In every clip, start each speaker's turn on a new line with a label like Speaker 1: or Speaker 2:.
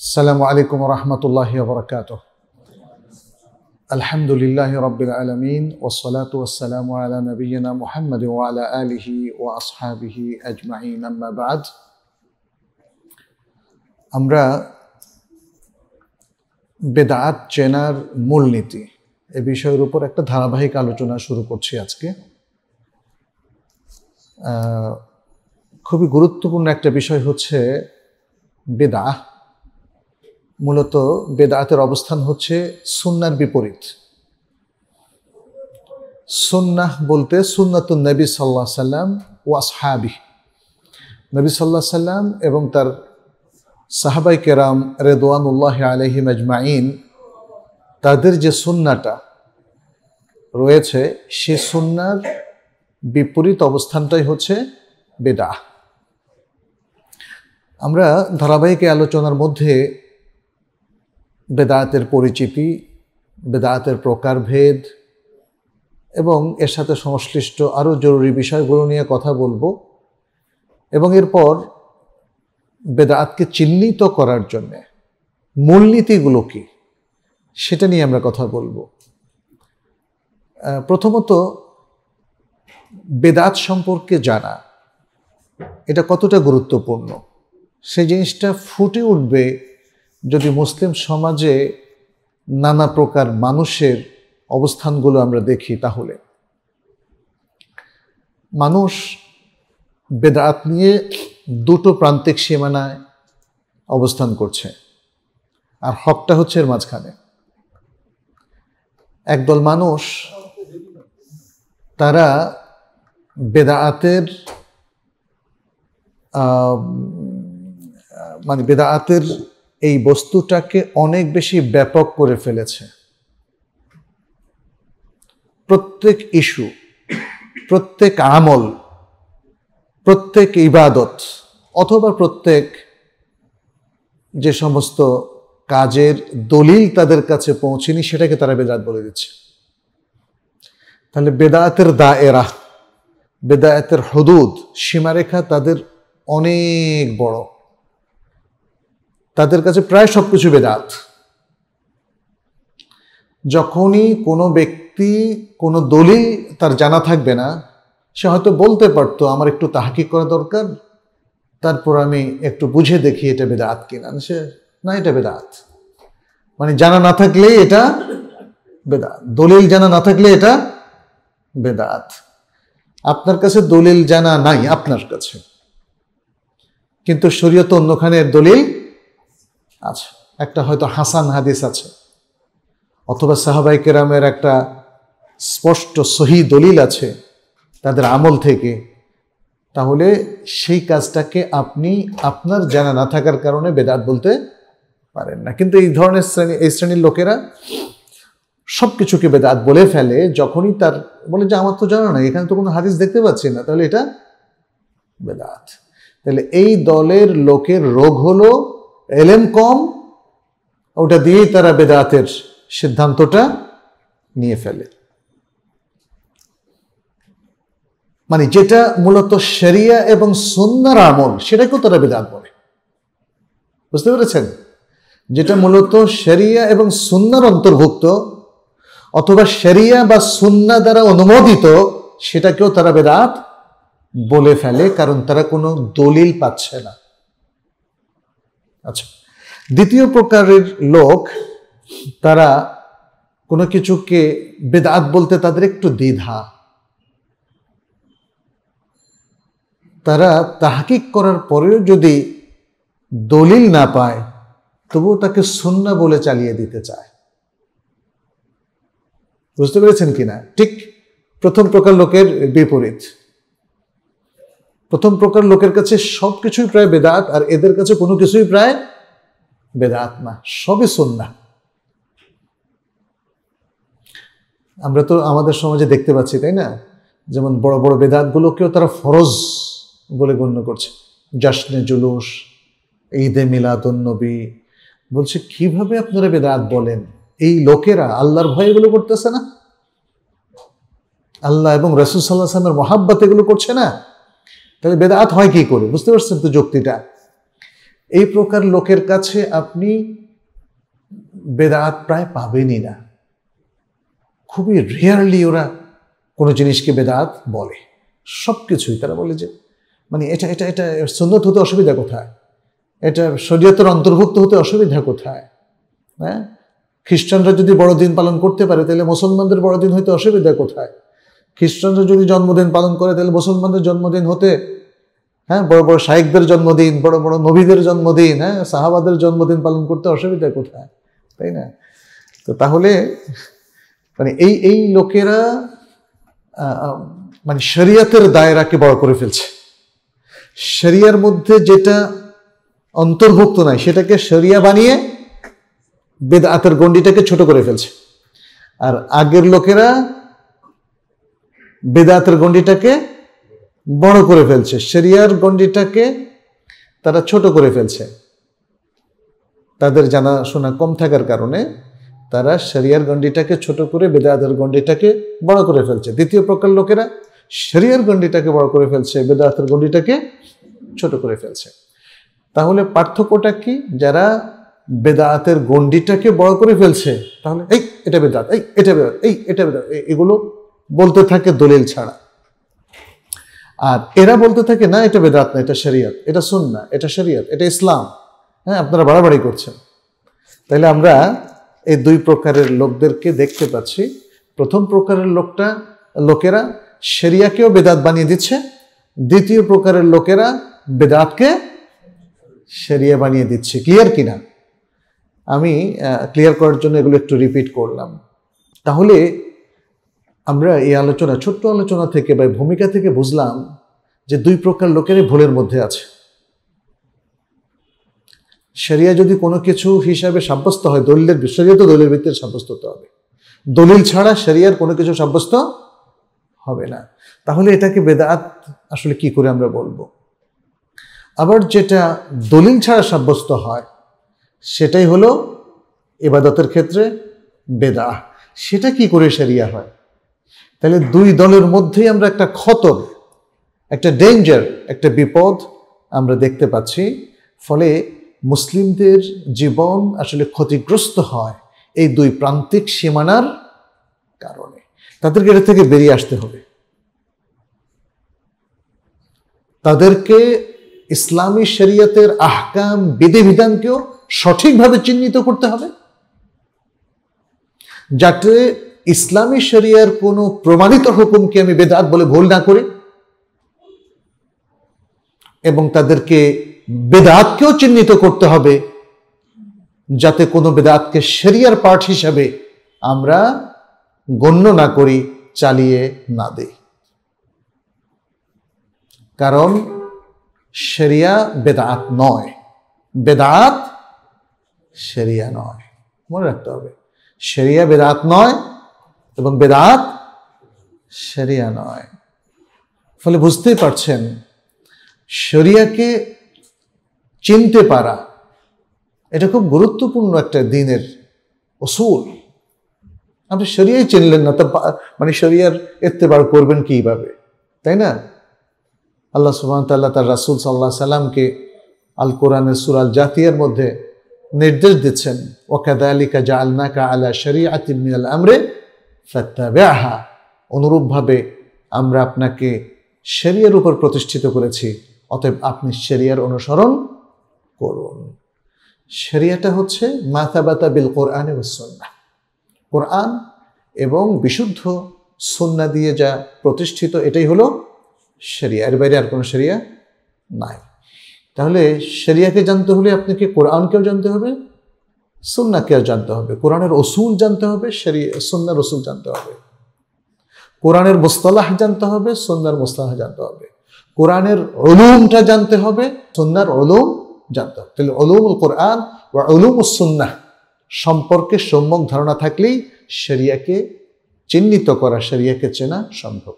Speaker 1: السلام عليكم ورحمة الله وبركاته الحمد لله رب العالمين والصلاة والسلام على نبينا محمد وعلى آله وأصحابه أجمعين أما بعد আমরা বেদাত চেনার মূলনীতি এ বিষয়ের উপর একটা ধারাবাহিক আলোচনা শুরু করছি আজকে খুবই গুরুত্বপূর্ণ একটা বিষয় হচ্ছে বেদাহ মূলত বেদাতের অবস্থান হচ্ছে সুন্নার বিপরীত সুন্নাহ বলতে সুন্নাতুল নবী সাল্লাহ সাল্লাম ওয়াসহাবি নবী সাল্লাহ সাল্লাম এবং তার সাহাবাই কেরাম রেদওয়ানুল্লাহ আলহিম আজমাইন তাদের যে সুন্নাটা রয়েছে সে সুন্নার বিপরীত অবস্থানটাই হচ্ছে বেদা আমরা ধারাবাহিক আলোচনার মধ্যে বেদায়াতের পরিচিতি বেদায়াতের প্রকারভেদ এবং এর সাথে সংশ্লিষ্ট আরও জরুরি বিষয়গুলো নিয়ে কথা বলবো এবং এরপর বেদাতকে চিহ্নিত করার জন্যে মূলনীতিগুলো কী সেটা নিয়ে আমরা কথা বলবো প্রথমত বেদাত সম্পর্কে জানা এটা কতটা গুরুত্বপূর্ণ সেই জিনিসটা ফুটে উঠবে যদি মুসলিম সমাজে নানা প্রকার মানুষের অবস্থানগুলো আমরা দেখি তাহলে মানুষ বেদাত নিয়ে দুটো প্রান্তিক সীমানায় অবস্থান করছে আর হকটা হচ্ছে এর মাঝখানে একদল মানুষ তারা বেদাতের মানে বেদাতের এই বস্তুটাকে অনেক বেশি ব্যাপক করে ফেলেছে প্রত্যেক ইস্যু প্রত্যেক আমল প্রত্যেক ইবাদত অথবা প্রত্যেক যে সমস্ত কাজের দলিল তাদের কাছে পৌঁছেনি সেটাকে তারা বেদাত বলে দিচ্ছে তাহলে বেদায়তের দা এরা বেদায়তের হদুদ সীমারেখা তাদের অনেক বড় তাদের কাছে প্রায় সব কিছু বেদাত যখনই কোনো ব্যক্তি কোনো দলিল তার জানা থাকবে না সে হয়তো বলতে পারতো আমার একটু তাহাকি করা দরকার তারপর আমি একটু বুঝে দেখি এটা বেদাত কিনা সে না এটা বেদাত মানে জানা না থাকলে এটা বেদাত দলিল জানা না থাকলে এটা বেদাত আপনার কাছে দলিল জানা নাই আপনার কাছে কিন্তু শরীয়ত অন্যখানের দলিল আচ্ছা একটা হয়তো হাসান হাদিস আছে অথবা সাহাবাই কেরামের একটা স্পষ্ট সহি দলিল আছে তাদের আমল থেকে তাহলে সেই কাজটাকে আপনি আপনার জানা না থাকার কারণে বেদাত বলতে পারেন না কিন্তু এই ধরনের শ্রেণী এই শ্রেণীর লোকেরা সব কিছুকে বেদাত বলে ফেলে যখনই তার বলে যে আমার তো জানা নাই এখানে তো কোনো হাদিস দেখতে পাচ্ছি না তাহলে এটা বেদাত তাহলে এই দলের লোকের রোগ হলো এলেম কম ওটা দিয়েই তারা বেদাতের সিদ্ধান্তটা নিয়ে ফেলে মানে যেটা মূলত শরিয়া এবং সুন্দর আমল সেটাকেও তারা বেদাত বলে বুঝতে পেরেছেন যেটা মূলত শরিয়া এবং সুন্নার অন্তর্ভুক্ত অথবা শরিয়া বা সুন্না দ্বারা অনুমোদিত সেটাকেও তারা বেদাত বলে ফেলে কারণ তারা কোনো দলিল পাচ্ছে না আচ্ছা দ্বিতীয় প্রকারের লোক তারা কোনো কিছুকে বেদাত বলতে তাদের একটু দ্বিধা তারা তাহাকিক করার পরেও যদি দলিল না পায় তবুও তাকে সুন্না বলে চালিয়ে দিতে চায় বুঝতে পেরেছেন কিনা ঠিক প্রথম প্রকার লোকের বিপরীত প্রথম প্রকার লোকের কাছে সব কিছুই প্রায় বেদাত আর এদের কাছে কোনো কিছুই প্রায় বেদাত না সবই সন্না আমরা তো আমাদের সমাজে দেখতে পাচ্ছি তাই না যেমন বড় বড় বেদাতগুলোকেও তারা ফরজ বলে গণ্য করছে জাসনে জুলুস ঈদে মিলাদবী বলছে কিভাবে আপনারা বেদাত বলেন এই লোকেরা আল্লাহর ভয় এগুলো করতেছে না আল্লাহ এবং রসুল সাল্লাহ আসলামের মহাব্বাত এগুলো করছে না তাহলে বেদাত হয় কি করে বুঝতে পারছেন তো যুক্তিটা এই প্রকার লোকের কাছে আপনি বেদাত প্রায় পাবেনই না খুবই রেয়ারলি ওরা কোনো জিনিসকে বেদাত বলে সব কিছুই তারা বলে যে মানে এটা এটা এটা সুন্দর হতে অসুবিধা কোথায় এটা শরীয়তের অন্তর্ভুক্ত হতে অসুবিধা কোথায় হ্যাঁ খ্রিস্টানরা যদি বড়দিন পালন করতে পারে তাহলে মুসলমানদের বড়দিন হইতে অসুবিধা কোথায় খ্রিস্টানরা যদি জন্মদিন পালন করে তাহলে মুসলমানদের জন্মদিন হতে হ্যাঁ বড় বড় শাহেকদের জন্মদিন বড় বড় নবীদের জন্মদিন হ্যাঁ সাহাবাদের জন্মদিন পালন করতে অসুবিধা কোথায় তাই না তো তাহলে মানে এই এই লোকেরা মানে শরিয়াতের দায়রাকে বড় করে ফেলছে শরিয়ার মধ্যে যেটা অন্তর্ভুক্ত নয় সেটাকে শরিয়া বানিয়ে বেদ আতের গণ্ডিটাকে ছোট করে ফেলছে আর আগের লোকেরা বেদাতের গণ্ডিটাকে বড় করে ফেলছে শরিয়ার গণ্ডিটাকে তারা ছোট করে ফেলছে তাদের জানা শোনা কম থাকার কারণে তারা শরিয়ার গণ্ডিটাকে ছোট করে বেদাতের গণ্ডিটাকে বড় করে ফেলছে দ্বিতীয় প্রকার লোকেরা শরিয়ার গণ্ডিটাকে বড় করে ফেলছে বেদাতের গণ্ডিটাকে ছোট করে ফেলছে তাহলে পার্থক্যটা কি যারা বেদাতের গণ্ডিটাকে বড় করে ফেলছে তাহলে এই এটা বেদাত এই এটা বেদাত এই এটা বেদাত এগুলো বলতে থাকে দলিল ছাড়া আর এরা বলতে থাকে না এটা বেদাত না এটা শরিয়ত এটা না এটা শরিয়ত এটা ইসলাম হ্যাঁ আপনারা বাড়াবাড়ি করছেন তাহলে আমরা এই দুই প্রকারের লোকদেরকে দেখতে পাচ্ছি প্রথম প্রকারের লোকটা লোকেরা শেরিয়াকেও বেদাত বানিয়ে দিচ্ছে দ্বিতীয় প্রকারের লোকেরা বেদাতকে সেরিয়া বানিয়ে দিচ্ছে ক্লিয়ার কিনা আমি ক্লিয়ার করার জন্য এগুলো একটু রিপিট করলাম তাহলে আমরা এই আলোচনা ছোট্ট আলোচনা থেকে বা ভূমিকা থেকে বুঝলাম যে দুই প্রকার লোকেরই ভুলের মধ্যে আছে সেরিয়া যদি কোনো কিছু হিসাবে সাব্যস্ত হয় দলিলের বিশ্বজিত দলিল ভিত্তির সাব্যস্ত হতে হবে দলিল ছাড়া সেরিয়ার কোনো কিছু সাব্যস্ত হবে না তাহলে এটাকে বেদাত আসলে কি করে আমরা বলবো আবার যেটা দলিল ছাড়া সাব্যস্ত হয় সেটাই হলো এবাদতের ক্ষেত্রে বেদা সেটা কি করে সেরিয়া হয় তাহলে দুই দলের মধ্যেই আমরা একটা খতর একটা ডেঞ্জার একটা বিপদ আমরা দেখতে পাচ্ছি ফলে মুসলিমদের জীবন আসলে ক্ষতিগ্রস্ত হয় এই দুই প্রান্তিক সীমানার কারণে তাদেরকে এটা থেকে বেরিয়ে আসতে হবে তাদেরকে ইসলামী শরিয়তের আহকাম বিধিবিধানকেও সঠিকভাবে চিহ্নিত করতে হবে যাতে ইসলামী শরিয়ার কোনো প্রমাণিত হুকুমকে আমি বেদাত বলে ভুল না করি এবং তাদেরকে বেদাতকেও চিহ্নিত করতে হবে যাতে কোনো বেদাতকে শরিয়ার পার্ট হিসাবে আমরা গণ্য না করি চালিয়ে না দেই কারণ শরিয়া বেদাত নয় বেদাত শরিয়া নয় মনে রাখতে হবে শরিয়া বেদাত নয় এবং বেদাত সেরিয়া নয় ফলে বুঝতেই পারছেন শরিয়াকে চিনতে পারা এটা খুব গুরুত্বপূর্ণ একটা দিনের অসুল আপনি শরিয়াই চিনলেন না তা মানে শরিয়ার বার করবেন কীভাবে তাই না আল্লাহ সুবাহ তাল্লাহ তার রাসুল সাল্লাহ সাল্লামকে আল কোরআনের আল জাতিয়ার মধ্যে নির্দেশ দিচ্ছেন ওকাদা আলিকা জা কা আলা শরিয়া আতিমিয়াল আমরে ফাত্তাবেহা অনুরূপভাবে আমরা আপনাকে শেরিয়ার উপর প্রতিষ্ঠিত করেছি অতএব আপনি শেরিয়ার অনুসরণ করুন শেরিয়াটা হচ্ছে মাথাবাতা বিল কোরআন এবং সন্না কোরআন এবং বিশুদ্ধ সন্না দিয়ে যা প্রতিষ্ঠিত এটাই হলো শেরিয়া এর বাইরে আর কোনো শেরিয়া নাই তাহলে শেরিয়াকে জানতে হলে আপনাকে কোরআনকেও জানতে হবে সুন্নাকে জানতে হবে কোরআনের রসুল জানতে হবে সেরি সুন্না রসুল জানতে হবে কোরআনের মোস্তালাহ জানতে হবে সুন্নার মোস্তলাহ জানতে হবে কোরআনের অলুমটা জানতে হবে সুন্নার অলুম জানতে হবে তাহলে অলুম কোরআন বা অলুম সুন্না সম্পর্কে সম্যক ধারণা থাকলেই শরিয়াকে চিহ্নিত করা শরিয়াকে চেনা সম্ভব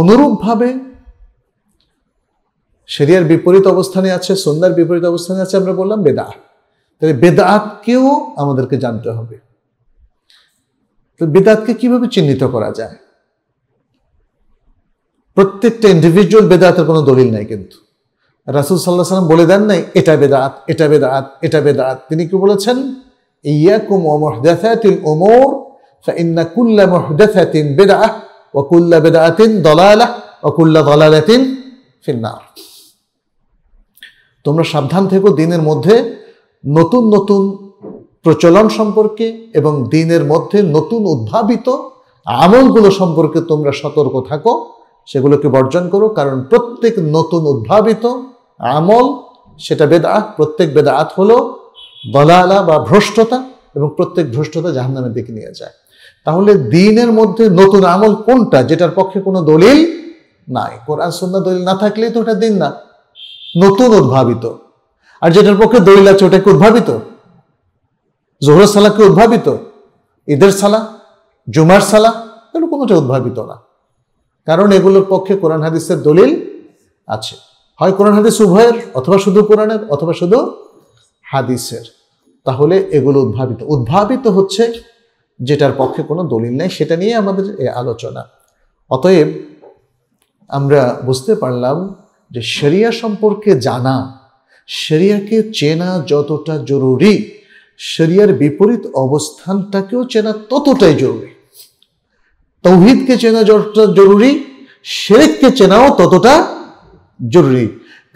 Speaker 1: অনুরূপভাবে শরিয়ার বিপরীত অবস্থানে আছে সন্ধ্যার বিপরীত অবস্থানে আছে আমরা বললাম বেদাহ তাহলে বেদাতকেও আমাদেরকে জানতে হবে তো বেদাতকে কিভাবে চিহ্নিত করা যায় প্রত্যেকটা ইন্ডিভিজুয়াল বেদাতের কোনো দলিল নাই কিন্তু রাসুল সাল্লাহ সাল্লাম বলে দেন নাই এটা বেদাত এটা বেদাত এটা বেদাত তিনি কি বলেছেন ইয়াকুম ও মহদাসাতিল ওমর فإن كل محدثة بدعة وكل বেদাতিন ضلالة وكل ضلالة في النار তোমরা সাবধান থেকো দিনের মধ্যে নতুন নতুন প্রচলন সম্পর্কে এবং দিনের মধ্যে নতুন উদ্ভাবিত আমলগুলো সম্পর্কে তোমরা সতর্ক থাকো সেগুলোকে বর্জন করো কারণ প্রত্যেক নতুন উদ্ভাবিত আমল সেটা বেদা প্রত্যেক বেদা আত হলো বলালা বা ভ্রষ্টতা এবং প্রত্যেক ভ্রষ্টতা জাহান্নামের দিকে নিয়ে যায় তাহলে দিনের মধ্যে নতুন আমল কোনটা যেটার পক্ষে কোনো দলিল নাই কোরআন সন্না দলিল না থাকলেই তো ওটা দিন না নতুন উদ্ভাবিত আর যেটার পক্ষে দলিল আছে ওটাকে উদ্ভাবিত জোহর সালাকে উদ্ভাবিত ঈদের সালা জুমার সালা এগুলো কোনোটা উদ্ভাবিত না কারণ এগুলোর পক্ষে কোরআন হাদিসের দলিল আছে হয় কোরআন হাদিস উভয়ের অথবা শুধু কোরআনের অথবা শুধু হাদিসের তাহলে এগুলো উদ্ভাবিত উদ্ভাবিত হচ্ছে যেটার পক্ষে কোনো দলিল নেই সেটা নিয়ে আমাদের এ আলোচনা অতএব আমরা বুঝতে পারলাম যে শরিয়া সম্পর্কে জানা শরিয়াকে চেনা যতটা জরুরি শরিয়ার বিপরীত অবস্থানটাকেও চেনা ততটাই জরুরি তৌহিদকে চেনা যতটা জরুরি শেরেককে চেনাও ততটা জরুরি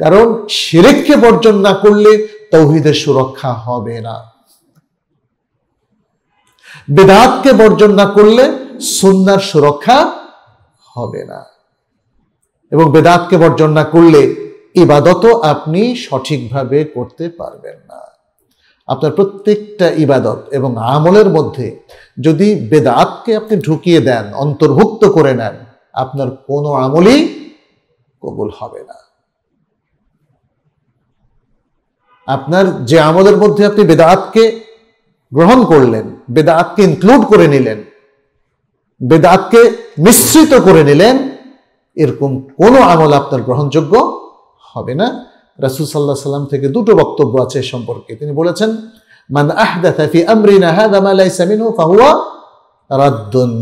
Speaker 1: কারণ শেরেককে বর্জন না করলে তৌহিদের সুরক্ষা হবে না বেদাতকে বর্জন না করলে সুন্নার সুরক্ষা হবে না এবং বেদাতকে বর্জন না করলে ইবাদত আপনি সঠিকভাবে করতে পারবেন না আপনার প্রত্যেকটা ইবাদত এবং আমলের মধ্যে যদি বেদাতকে আপনি ঢুকিয়ে দেন অন্তর্ভুক্ত করে নেন আপনার কোনো আমলই কবুল হবে না আপনার যে আমলের মধ্যে আপনি বেদাতকে গ্রহণ করলেন বেদাতকে ইনক্লুড করে নিলেন বেদাতকে মিশ্রিত করে নিলেন এরকম কোনো আমল আপনার গ্রহণযোগ্য হবে না রাসুল সাল্লাহ সাল্লাম থেকে দুটো বক্তব্য আছে এ সম্পর্কে তিনি বলেছেন মান আমরিনা রাদ্দুন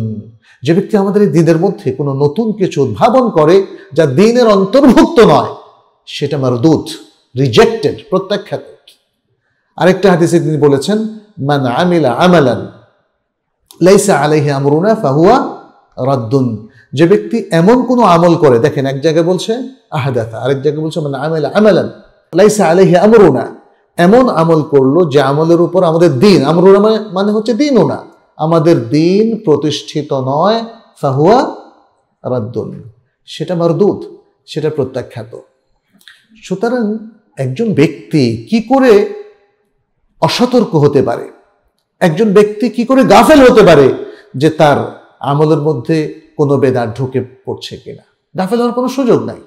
Speaker 1: যে ব্যক্তি আমাদের এই দিনের মধ্যে কোনো নতুন কিছু উদ্ভাবন করে যা দিনের অন্তর্ভুক্ত নয় সেটা আমার দূত রিজেক্টেড প্রত্যাখ্যাত আরেকটা হাদিসে তিনি বলেছেন মান আমিলা আমালান লাইসা আলাইহি আমরুনা ফাহুয়া রাদ্দুন যে ব্যক্তি এমন কোনো আমল করে দেখেন এক জায়গায় বলছে আহাদাতা আরেক জায়গায় বলছে মানে আমেলা আমেলান লাইসা আলহি আমরুনা এমন আমল করলো যে আমলের উপর আমাদের দিন আমরুনা মানে মানে হচ্ছে দিনও না আমাদের দিন প্রতিষ্ঠিত নয় ফাহুয়া রাদ্দুন সেটা মারদুদ সেটা প্রত্যাখ্যাত সুতরাং একজন ব্যক্তি কি করে অসতর্ক হতে পারে একজন ব্যক্তি কি করে গাফেল হতে পারে যে তার আমলের মধ্যে কোনো বেদার ঢুকে পড়ছে কিনা গাফেল হওয়ার কোনো সুযোগ নাই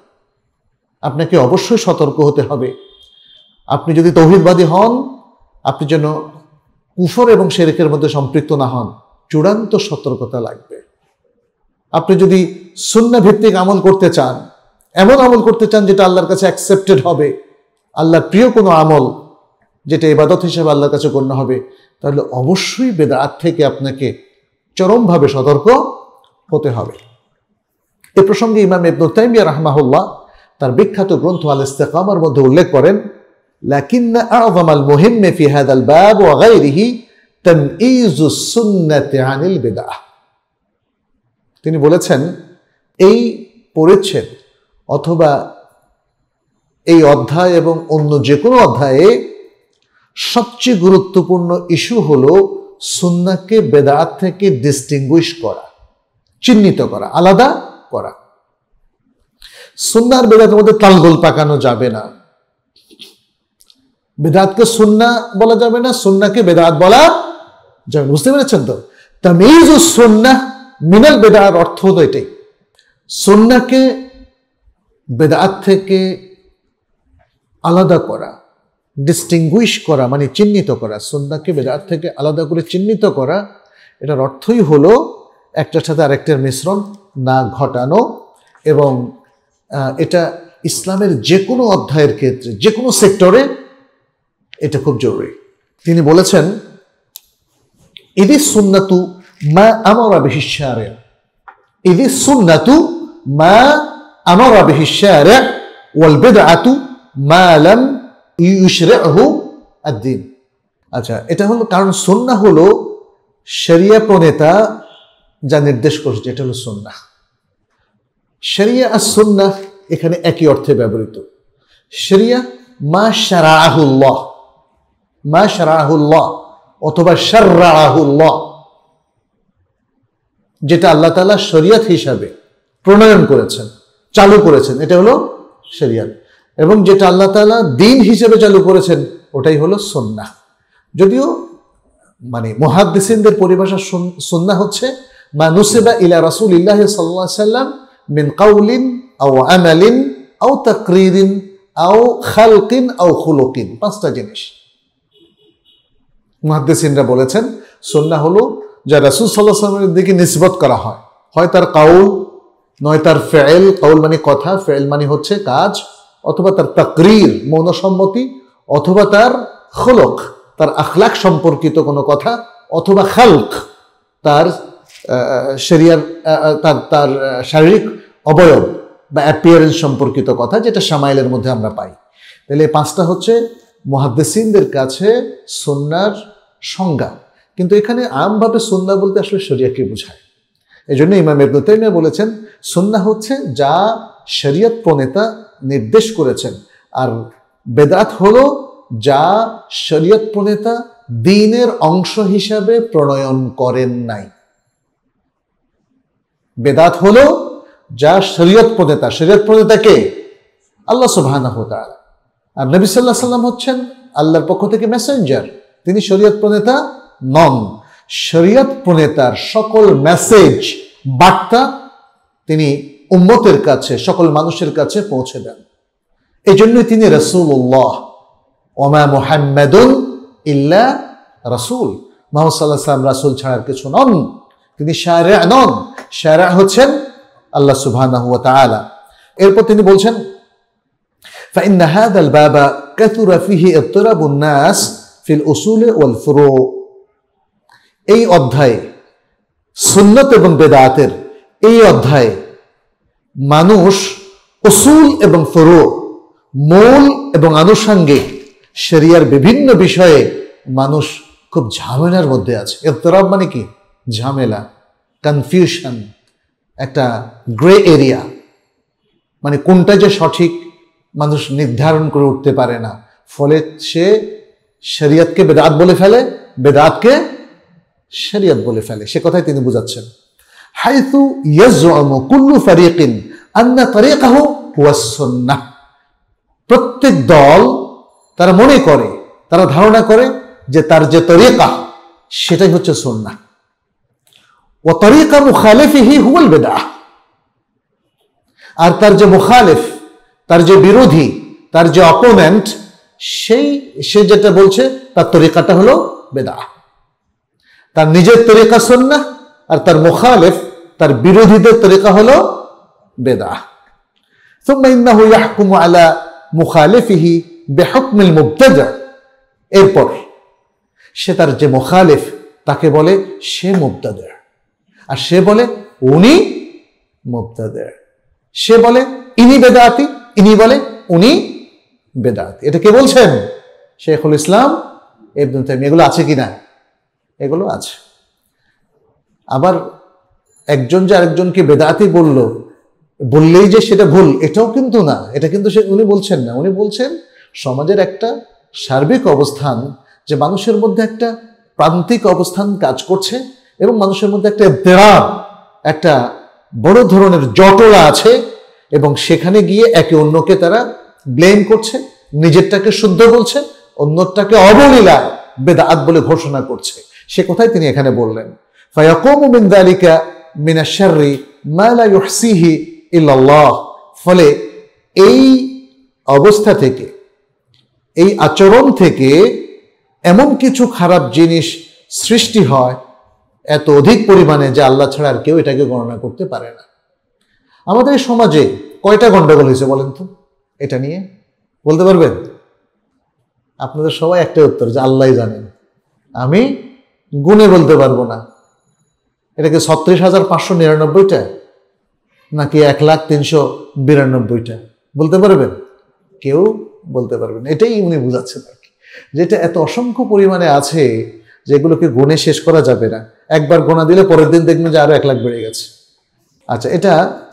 Speaker 1: আপনাকে অবশ্যই সতর্ক হতে হবে আপনি যদি তৌহিদবাদী হন আপনি যেন কুফর এবং শেরেকের মধ্যে সম্পৃক্ত না হন চূড়ান্ত সতর্কতা লাগবে আপনি যদি সুন্না ভিত্তিক আমল করতে চান এমন আমল করতে চান যেটা আল্লাহর কাছে অ্যাকসেপ্টেড হবে আল্লাহর প্রিয় কোনো আমল যেটা এবাদত হিসেবে আল্লাহর কাছে গণ্য হবে তাহলে অবশ্যই বেদাত থেকে আপনাকে চরমভাবে সতর্ক হতে হবে এ প্রসঙ্গে ইমাম ইবনুল তাইমিয়া রাহমাহুল্লাহ তার বিখ্যাত গ্রন্থ আল ইস্তেকামার মধ্যে উল্লেখ করেন لكن أعظم المهم في هذا الباب وغيره تمييز السنة عن البدعة তিনি বলেছেন এই পরিচ্ছেদ অথবা এই অধ্যায় এবং অন্য যে কোনো অধ্যায়ে সবচেয়ে গুরুত্বপূর্ণ ইস্যু হলো সুন্নাকে বেদাত থেকে ডিস্টিংগুইশ করা চিহ্নিত করা আলাদা করা সুন্নার বেদাতের মধ্যে তালগোল পাকানো যাবে না বেদাতকে সুন্না বলা যাবে না সুন্নাকে বেদাত বলা যাবে বুঝতে পেরেছেন তো তামিজ ও সুন্না মিনাল বেদার অর্থ হতো এটাই সুন্নাকে বেদাত থেকে আলাদা করা ডিস্টিংগুইশ করা মানে চিহ্নিত করা সন্ন্যাকে বেদাত থেকে আলাদা করে চিহ্নিত করা এটার অর্থই হলো একটার সাথে আরেকটার মিশ্রণ না ঘটানো এবং এটা ইসলামের যে কোনো অধ্যায়ের ক্ষেত্রে যে কোনো সেক্টরে এটা খুব জরুরি তিনি বলেছেন ইদি সুন্নাতু মা আমার আবিহিসারে ইদি সুন্নাতু মা আমার আবিহিসারে ওয়াল বেদ মা আলম ইউশরেহু আদ্দিন আচ্ছা এটা হলো কারণ সন্না হলো শরিয়া প্রণেতা যা নির্দেশ করছে এটা হলো সন্না শরিয়া আর সন্না এখানে একই অর্থে ব্যবহৃত শরিয়া মা শারাহুল্লাহ মা শারাহুল্লাহ অথবা শারাহুল্লাহ যেটা আল্লাহ তালা শরিয়াত হিসাবে প্রণয়ন করেছেন চালু করেছেন এটা হলো শরিয়াত এবং যেটা আল্লাহ তালা দিন হিসেবে চালু করেছেন ওটাই হলো সন্না যদিও মানে মহাদ্দেসিনদের পরিভাষা সন্না হচ্ছে মানুষেবা ইলা রাসুল ইল্লাহ সাল্লাহ সাল্লাম মিন কাউলিন আও আমালিন আও তাকরিদিন আও খালকিন আও খুলকিন পাঁচটা জিনিস মহাদ্দিসিনরা বলেছেন সন্না হলো যা রাসুল সাল্লাহ সাল্লামের দিকে নিসবত করা হয় হয় তার কাউল নয় তার ফেল কাউল মানে কথা ফেল মানে হচ্ছে কাজ অথবা তার তাকরির মনসম্মতি অথবা তার খলক তার আখলাক সম্পর্কিত কোনো কথা অথবা খালক তার শরিয়ার তার তার শারীরিক অবয়ব বা অ্যাপিয়ারেন্স সম্পর্কিত কথা যেটা সামাইলের মধ্যে আমরা পাই তাহলে পাঁচটা হচ্ছে মহাদ্দেসিনদের কাছে সন্ন্যার সংজ্ঞা কিন্তু এখানে আমভাবে সন্ন্যা বলতে আসলে শরিয়াকে বোঝায় এই জন্য ইমাম এবনুতাইমিয়া বলেছেন সন্না হচ্ছে যা শরিয়ত প্রণেতা নির্দেশ করেছেন আর বেদাত হলো যা শরীয়ত প্রণেতা দিনের অংশ হিসাবে প্রণয়ন করেন নাই বেদাত হলো যা শরীয়ত প্রণেতা শরীয়ত প্রণেতা কে আল্লাহ সুবাহ আর নবী সাল্লাহ সাল্লাম হচ্ছেন আল্লাহর পক্ষ থেকে মেসেঞ্জার তিনি শরীয়ত প্রণেতা নন শরীয়ত প্রণেতার সকল মেসেজ বার্তা তিনি উম্মতের কাছে সকল মানুষের কাছে পৌঁছে দেন এই জন্যই তিনি রসুল্লাহ ওমা মোহাম্মদুল ইল্লা রাসুল মোহাম্মদ সাল্লাহ সাল্লাম রাসুল ছাড়ার কিছু নন তিনি শায়রা নন শায়রা হচ্ছেন আল্লাহ সুবহানাহু ওয়া তাআলা এরপর তিনি বলছেন فإن هذا الباب كثر فيه اضطراب الناس في الأصول والفروع এই অধ্যায় সুন্নত এবং বেদাতের এই অধ্যায়ে মানুষ অসুল এবং ফরো মূল এবং আনুষাঙ্গিক সেরিয়ার বিভিন্ন বিষয়ে মানুষ খুব ঝামেলার মধ্যে আছে এতরাব মানে কি ঝামেলা কনফিউশন একটা গ্রে এরিয়া মানে কোনটা যে সঠিক মানুষ নির্ধারণ করে উঠতে পারে না ফলে সে শরিয়তকে বেদাত বলে ফেলে বেদাতকে শরিয়ত বলে ফেলে সে কথাই তিনি বুঝাচ্ছেন يزعم كل فريق أن طريقه هو السنة প্রত্যেক দল তারা মনে করে তারা ধারণা করে যে তার যে তরিকা সেটাই হচ্ছে সন্না ও তরিকা হি হুয়াল বেদা আর তার যে মুখালেফ তার যে বিরোধী তার যে অপোনেন্ট সেই সে যেটা বলছে তার তরিকাটা হলো বেদা তার নিজের তরিকা সন্না আর তার মোখালেফ তার বিরোধীদের তরিকা হলো বেদা ثم انه يحكم على مخالفه بحكم المبتدع এরপর সে তার যে মোখালেফ তাকে বলে সে মুবতাদে আর সে বলে উনি মুবতাদে সে বলে ইনি বেদাতি ইনি বলে উনি বেদাতি এটা কে বলছেন শেখুল ইসলাম এবদুল তাইম এগুলো আছে কি না এগুলো আছে আবার একজন যে আরেকজনকে বেদাতি বলল বললেই যে সেটা ভুল এটাও কিন্তু না এটা কিন্তু সে উনি বলছেন না উনি বলছেন সমাজের একটা সার্বিক অবস্থান যে মানুষের মধ্যে একটা প্রান্তিক অবস্থান কাজ করছে এবং মানুষের মধ্যে একটা দেড়া একটা বড় ধরনের জটলা আছে এবং সেখানে গিয়ে একে অন্যকে তারা ব্লেম করছে নিজেরটাকে শুদ্ধ বলছে অন্যটাকে অবলীলা বেদাত বলে ঘোষণা করছে সে কথাই তিনি এখানে বললেন فيقوم من ذلك من الشر ما لا يحصيه إلا الله ফলে এই অবস্থা থেকে এই আচরণ থেকে এমন কিছু খারাপ জিনিস সৃষ্টি হয় এত অধিক পরিমাণে যে আল্লাহ ছাড়া আর কেউ এটাকে গণনা করতে পারে না আমাদের সমাজে কয়টা গণ্ডগোল হয়েছে বলেন তো এটা নিয়ে বলতে পারবেন আপনাদের সবাই একটাই উত্তর যে আল্লাহ জানেন আমি গুণে বলতে পারবো না এটাকে ছত্রিশ হাজার পাঁচশো নিরানব্বইটা নাকি এক লাখ তিনশো বিরানব্বইটা বলতে পারবেন কেউ বলতে পারবেন এটাই উনি বুঝাচ্ছেন আর কি যেটা এত অসংখ্য পরিমাণে আছে যেগুলোকে গুণে শেষ করা যাবে না একবার গোনা দিলে পরের দিন দেখবেন যে আরও এক লাখ বেড়ে গেছে আচ্ছা এটা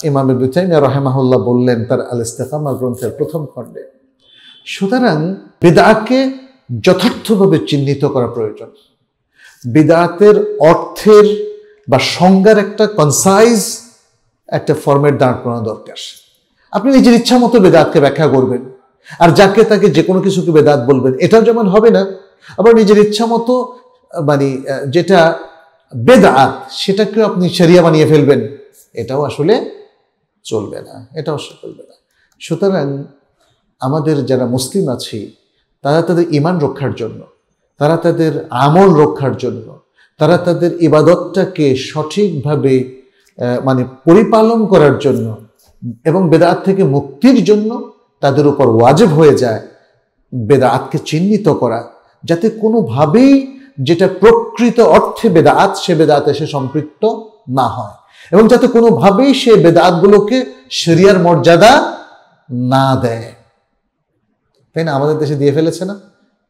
Speaker 1: ইমাম ইবুতাইমিয়া রহেমাহুল্লাহ বললেন তার আল ইস্তেফামা গ্রন্থের প্রথম খণ্ডে সুতরাং বিদাকে যথার্থভাবে চিহ্নিত করা প্রয়োজন বিদাতের অর্থের বা সংজ্ঞার একটা কনসাইজ একটা ফর্মের দাঁড় করানো দরকার আপনি নিজের ইচ্ছা মতো বেদাতকে ব্যাখ্যা করবেন আর যাকে তাকে যে কোনো কিছুকে বেদাত বলবেন এটাও যেমন হবে না আবার নিজের ইচ্ছা মতো মানে যেটা বেদাত সেটাকেও আপনি সেরিয়া বানিয়ে ফেলবেন এটাও আসলে চলবে না এটাও চলবে না সুতরাং আমাদের যারা মুসলিম আছি তারা তাদের ইমান রক্ষার জন্য তারা তাদের আমল রক্ষার জন্য তারা তাদের ইবাদতটাকে সঠিকভাবে মানে পরিপালন করার জন্য এবং বেদাত থেকে মুক্তির জন্য তাদের উপর ওয়াজেব হয়ে যায় বেদাতকে চিহ্নিত করা যাতে কোনোভাবেই যেটা প্রকৃত অর্থে বেদাত সে বেদাত এসে সম্পৃক্ত না হয় এবং যাতে কোনোভাবেই সে বেদাতগুলোকে সেরিয়ার মর্যাদা না দেয় তাই না আমাদের দেশে দিয়ে ফেলেছে না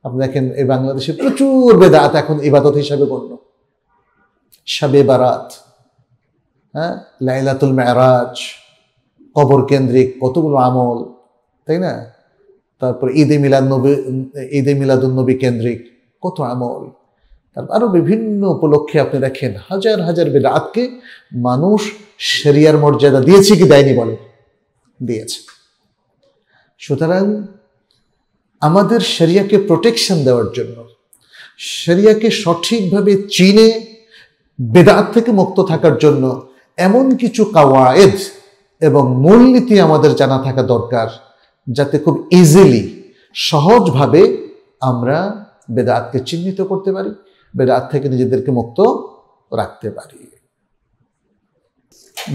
Speaker 1: আপনি দেখেন এই বাংলাদেশে প্রচুর বেদাত এখন ইবাদত হিসাবে গণ্য শাবে বারাত হ্যাঁ লাইলাতুল মেরাজ কবর কেন্দ্রিক কতগুলো আমল তাই না তারপর ঈদে মিলাদ নবী ঈদে নবী কেন্দ্রিক কত আমল তারপর আরও বিভিন্ন উপলক্ষে আপনি দেখেন হাজার হাজার বেদাতকে মানুষ সেরিয়ার মর্যাদা দিয়েছে কি দেয়নি বলে দিয়েছে সুতরাং আমাদের সেরিয়াকে প্রোটেকশন দেওয়ার জন্য সেরিয়াকে সঠিকভাবে চিনে বেদাত থেকে মুক্ত থাকার জন্য এমন কিছু কাওয়ায়েদ এবং মূলনীতি আমাদের জানা থাকা দরকার যাতে খুব ইজিলি সহজভাবে আমরা বেদাতকে চিহ্নিত করতে পারি বেদাত থেকে নিজেদেরকে মুক্ত রাখতে পারি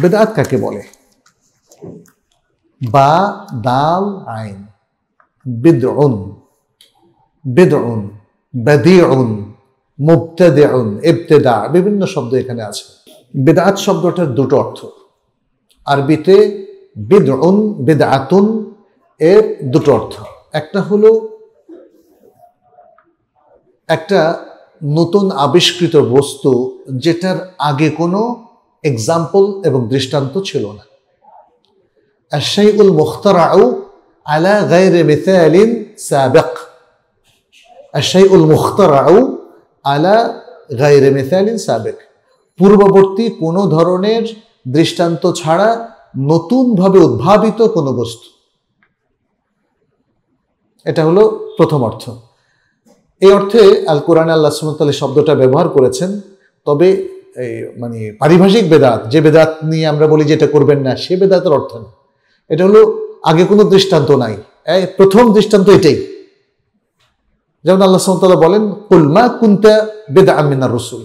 Speaker 1: বেদাত কাকে বলে বা দাল আইন বেদন বেদন বেদিয়ন এবতেদা বিভিন্ন শব্দ এখানে আছে বেদাত শব্দটার দুটো অর্থ আরবিতে বেদউন বেদাতুন এর দুটো অর্থ একটা হলো একটা নতুন আবিষ্কৃত বস্তু যেটার আগে কোনো এক্সাম্পল এবং দৃষ্টান্ত ছিল না আলা গায়রে মেথে আলিন সাবেক মুখতার আউ আলা গাইরে মেসালিন সাবেক পূর্ববর্তী কোনো ধরনের দৃষ্টান্ত ছাড়া নতুনভাবে উদ্ভাবিত কোনো বস্তু এটা হলো প্রথম অর্থ এই অর্থে আল কোরআন আল্লাহ সুমতালি শব্দটা ব্যবহার করেছেন তবে এই মানে পারিভাষিক বেদাত যে বেদাত নিয়ে আমরা বলি যেটা করবেন না সে বেদাতের অর্থ না এটা হলো আগে কোনো দৃষ্টান্ত নাই প্রথম দৃষ্টান্ত এটাই যেমন আল্লাহ সাল্লাহ বলেন কুলমা কুন্তা বেদা আমিনা রসুল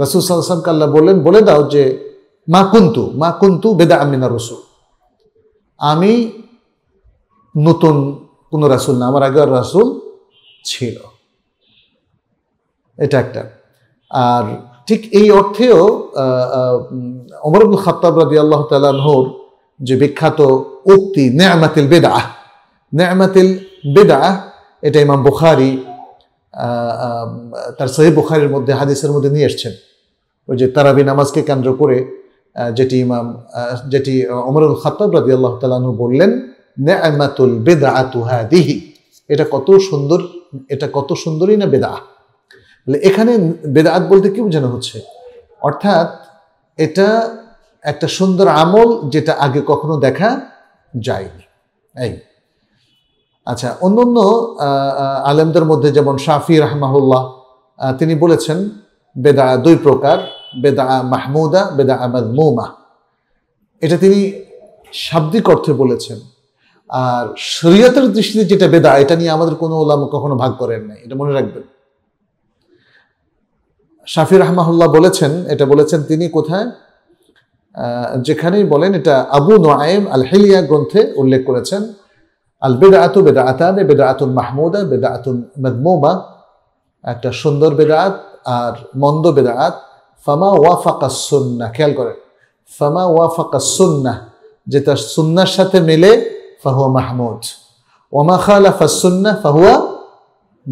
Speaker 1: রসুল সাল্লাহামকে কাল্লা বলেন বলে দাও যে মা কুন্তু মা কুন্তু বেদা আমিনা রসুল আমি নতুন কোনো রাসুল না আমার আগের রাসুল ছিল এটা একটা আর ঠিক এই অর্থেও অমর আব্দুল খাতাব রাজি আল্লাহ তালহর যে বিখ্যাত উক্তি নেয়ামাতিল বেদা নেয়ামাতিল বেদা এটা ইমাম বুখারি তার সহি বুখারির মধ্যে হাদিসের মধ্যে নিয়ে এসছেন ওই যে তারাবি নামাজকে কেন্দ্র করে যেটি ইমাম যেটি অমরুল খাতাব রাজি আল্লাহ তালানু বললেন নেমাতুল বেদা তুহাদিহি এটা কত সুন্দর এটা কত সুন্দরই না বেদা এখানে বেদাত বলতে কি বোঝানো হচ্ছে অর্থাৎ এটা একটা সুন্দর আমল যেটা আগে কখনো দেখা যায়নি এই আচ্ছা অন্য অন্য আলেমদের মধ্যে যেমন শাফি রহমাহুল্লাহ তিনি বলেছেন বেদা দুই প্রকার বেদা মাহমুদা বেদা মৌমা এটা তিনি শাব্দিক অর্থে বলেছেন আর শরীয়তের দৃষ্টিতে যেটা বেদা এটা নিয়ে আমাদের কোনো ওলাম কখনো ভাগ করেন নাই এটা মনে রাখবেন শাফি রহমাহুল্লাহ বলেছেন এটা বলেছেন তিনি কোথায় যেখানেই বলেন এটা আবু নোয়াইম আল হেলিয়া গ্রন্থে উল্লেখ করেছেন আলবেদাত বেদাআতান বেদাআতুল মাহমুদা বেদাআতুল মদমুমা একটা সুন্দর বেদাআত আর মন্দ বেদাআত ফামা ওয়াফাকা সুন্না খেয়াল করেন ফামা ওয়াফাকা সুন্না যেটা সুন্নার সাথে মিলে ফাহুয়া মাহমুদ ওমা খালাফা সুন্না ফাহুয়া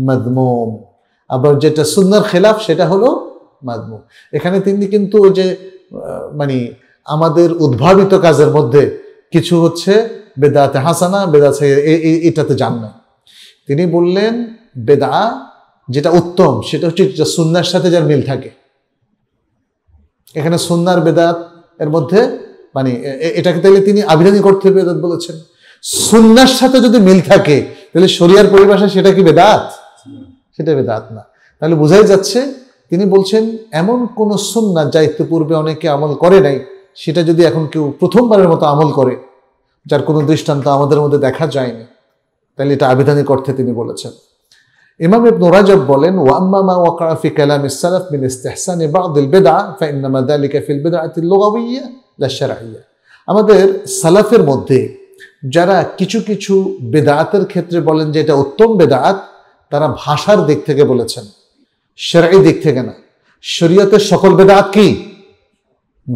Speaker 1: মাদমুম আবার যেটা সুন্নার খেলাফ সেটা হলো মাদমুম এখানে তিনি কিন্তু যে মানে আমাদের উদ্ভাবিত কাজের মধ্যে কিছু হচ্ছে বেদাতে হাসানা বেদা এটাতে যান না তিনি বললেন বেদা যেটা উত্তম সেটা হচ্ছে সুন্নার সাথে যার মিল থাকে এখানে সুন্নার বেদাত এর মধ্যে মানে এটাকে তাহলে তিনি আবিধানিক করতে বেদাত বলেছেন সুন্নার সাথে যদি মিল থাকে তাহলে শরিয়ার পরিভাষা সেটা কি বেদাত সেটা বেদাত না তাহলে বোঝাই যাচ্ছে তিনি বলছেন এমন কোন সুন্না যা ইতিপূর্বে অনেকে আমল করে নাই সেটা যদি এখন কেউ প্রথমবারের মতো আমল করে যার কোনো দৃষ্টান্ত আমাদের মধ্যে দেখা যায়নি তাহলে এটা আবিধানিক অর্থে তিনি বলেছেন ইমাম ইবনু রাজব বলেন ওয়াম্মা মা ওয়াকা ফি কালাম ইসসালাফ মিন ইস্তিহসান বাদ আল বিদআ ফাইন্নামা যালিকা ফিল বিদআতি লুগাবিয়্যা লা শারঈয়্যা আমাদের সালাফের মধ্যে যারা কিছু কিছু বেদাতের ক্ষেত্রে বলেন যে এটা উত্তম বেদাত তারা ভাষার দিক থেকে বলেছেন শরঈ দিক থেকে না শরীয়তের সকল বেদাত কি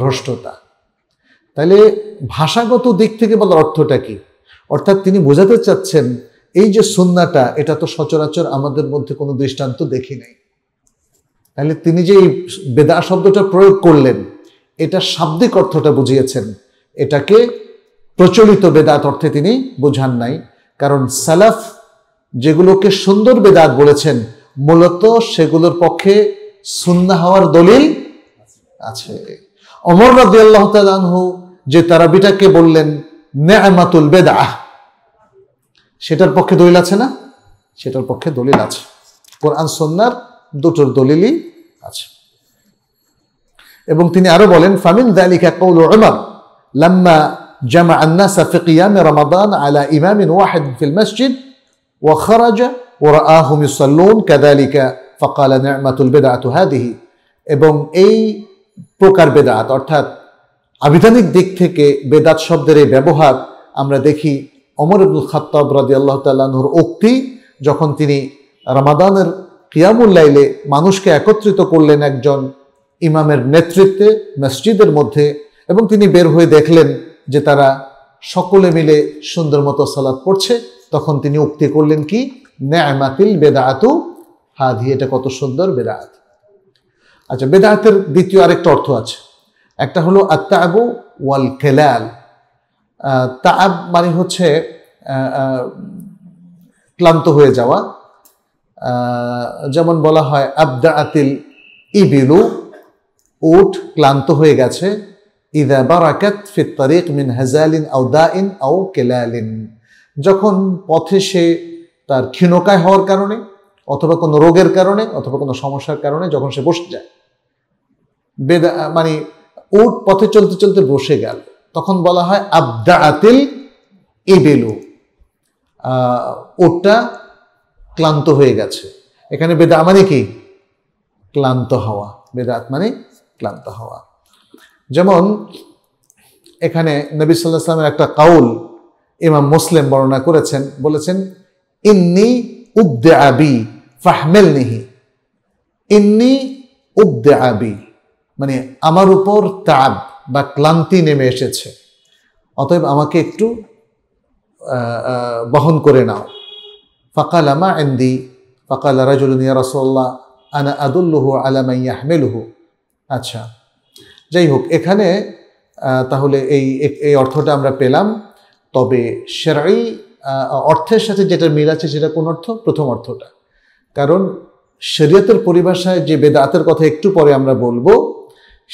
Speaker 1: ভ্রষ্টতা তাহলে ভাষাগত দিক থেকে বলার অর্থটা কি অর্থাৎ তিনি বোঝাতে চাচ্ছেন এই যে সন্নাটা এটা তো সচরাচর আমাদের মধ্যে কোনো দৃষ্টান্ত দেখি নাই তাহলে তিনি যে এই বেদা শব্দটা প্রয়োগ করলেন এটা শাব্দিক অর্থটা বুঝিয়েছেন এটাকে প্রচলিত বেদাত অর্থে তিনি বোঝান নাই কারণ সালাফ যেগুলোকে সুন্দর বেদাত বলেছেন মূলত সেগুলোর পক্ষে সুন্না হওয়ার দলিল আছে অমর রাজি আল্লাহ তালানহু যে তারাবিটাকে বললেন নেয়ামাতুল বেদা সেটার পক্ষে দলিল আছে না সেটার পক্ষে দলিল আছে কোরআন সন্ন্যার দুটোর দলিলই আছে এবং তিনি আরো বলেন ফামিন দালিকা কৌল উমর লাম্মা জামা الناس في قيام رمضان على إمام واحد في المسجد وخرج ورآهم يصلون كذلك فقال نعمة البدعة هذه এবং এই প্রকার বেদাত অর্থাৎ আবিধানিক দিক থেকে বেদাত শব্দের এই ব্যবহার আমরা দেখি অমর আব্দুল খাত্তাব রাজি আল্লাহ তাল্লাহর উক্তি যখন তিনি রামাদানের কিয়ামুল্লাইলে মানুষকে একত্রিত করলেন একজন ইমামের নেতৃত্বে মসজিদের মধ্যে এবং তিনি বের হয়ে দেখলেন যে তারা সকলে মিলে সুন্দর মতো সালাদ পড়ছে তখন তিনি উক্তি করলেন কি ন্যায়ামাতিল বেদাতু হাদি এটা কত সুন্দর বেদাত আচ্ছা বেদায়তের দ্বিতীয় আরেকটা অর্থ আছে একটা হলো আত্মাবু ওয়াল কেলাল তাব মানে হচ্ছে ক্লান্ত হয়ে যাওয়া যেমন বলা হয় আবদা আতিল ইবিলু উঠ ক্লান্ত হয়ে গেছে ইদা বারাকাত ফিত্তারিক মিন হাজালিন দা ইন আউ কেলালিন যখন পথে সে তার ক্ষীণকায় হওয়ার কারণে অথবা কোনো রোগের কারণে অথবা কোনো সমস্যার কারণে যখন সে বসে যায় বেদা মানে উট পথে চলতে চলতে বসে গেল তখন বলা হয় আবদা আতিল ইবেলু ওটটা ক্লান্ত হয়ে গেছে এখানে বেদা মানে কি ক্লান্ত হওয়া বেদাত মানে ক্লান্ত হওয়া যেমন এখানে নবী সাল্লাহ সাল্লামের একটা কাউল ইমাম মুসলিম বর্ণনা করেছেন বলেছেন ইন্নি উবদে আবি ফাহমেল নিহি ইন্নি উবদে আবি মানে আমার উপর তাব বা ক্লান্তি নেমে এসেছে অতএব আমাকে একটু বহন করে নাও ফাকাল আমা এন্দি ফাকাল রাজুলিয়া রসোল্লা আনা আদুল্লুহু আলামাইয়া হামেলুহু আচ্ছা যাই হোক এখানে তাহলে এই এই অর্থটা আমরা পেলাম তবে সেরাই অর্থের সাথে যেটা মিল আছে সেটা কোন অর্থ প্রথম অর্থটা কারণ শরীয়তের পরিভাষায় যে বেদাতের কথা একটু পরে আমরা বলবো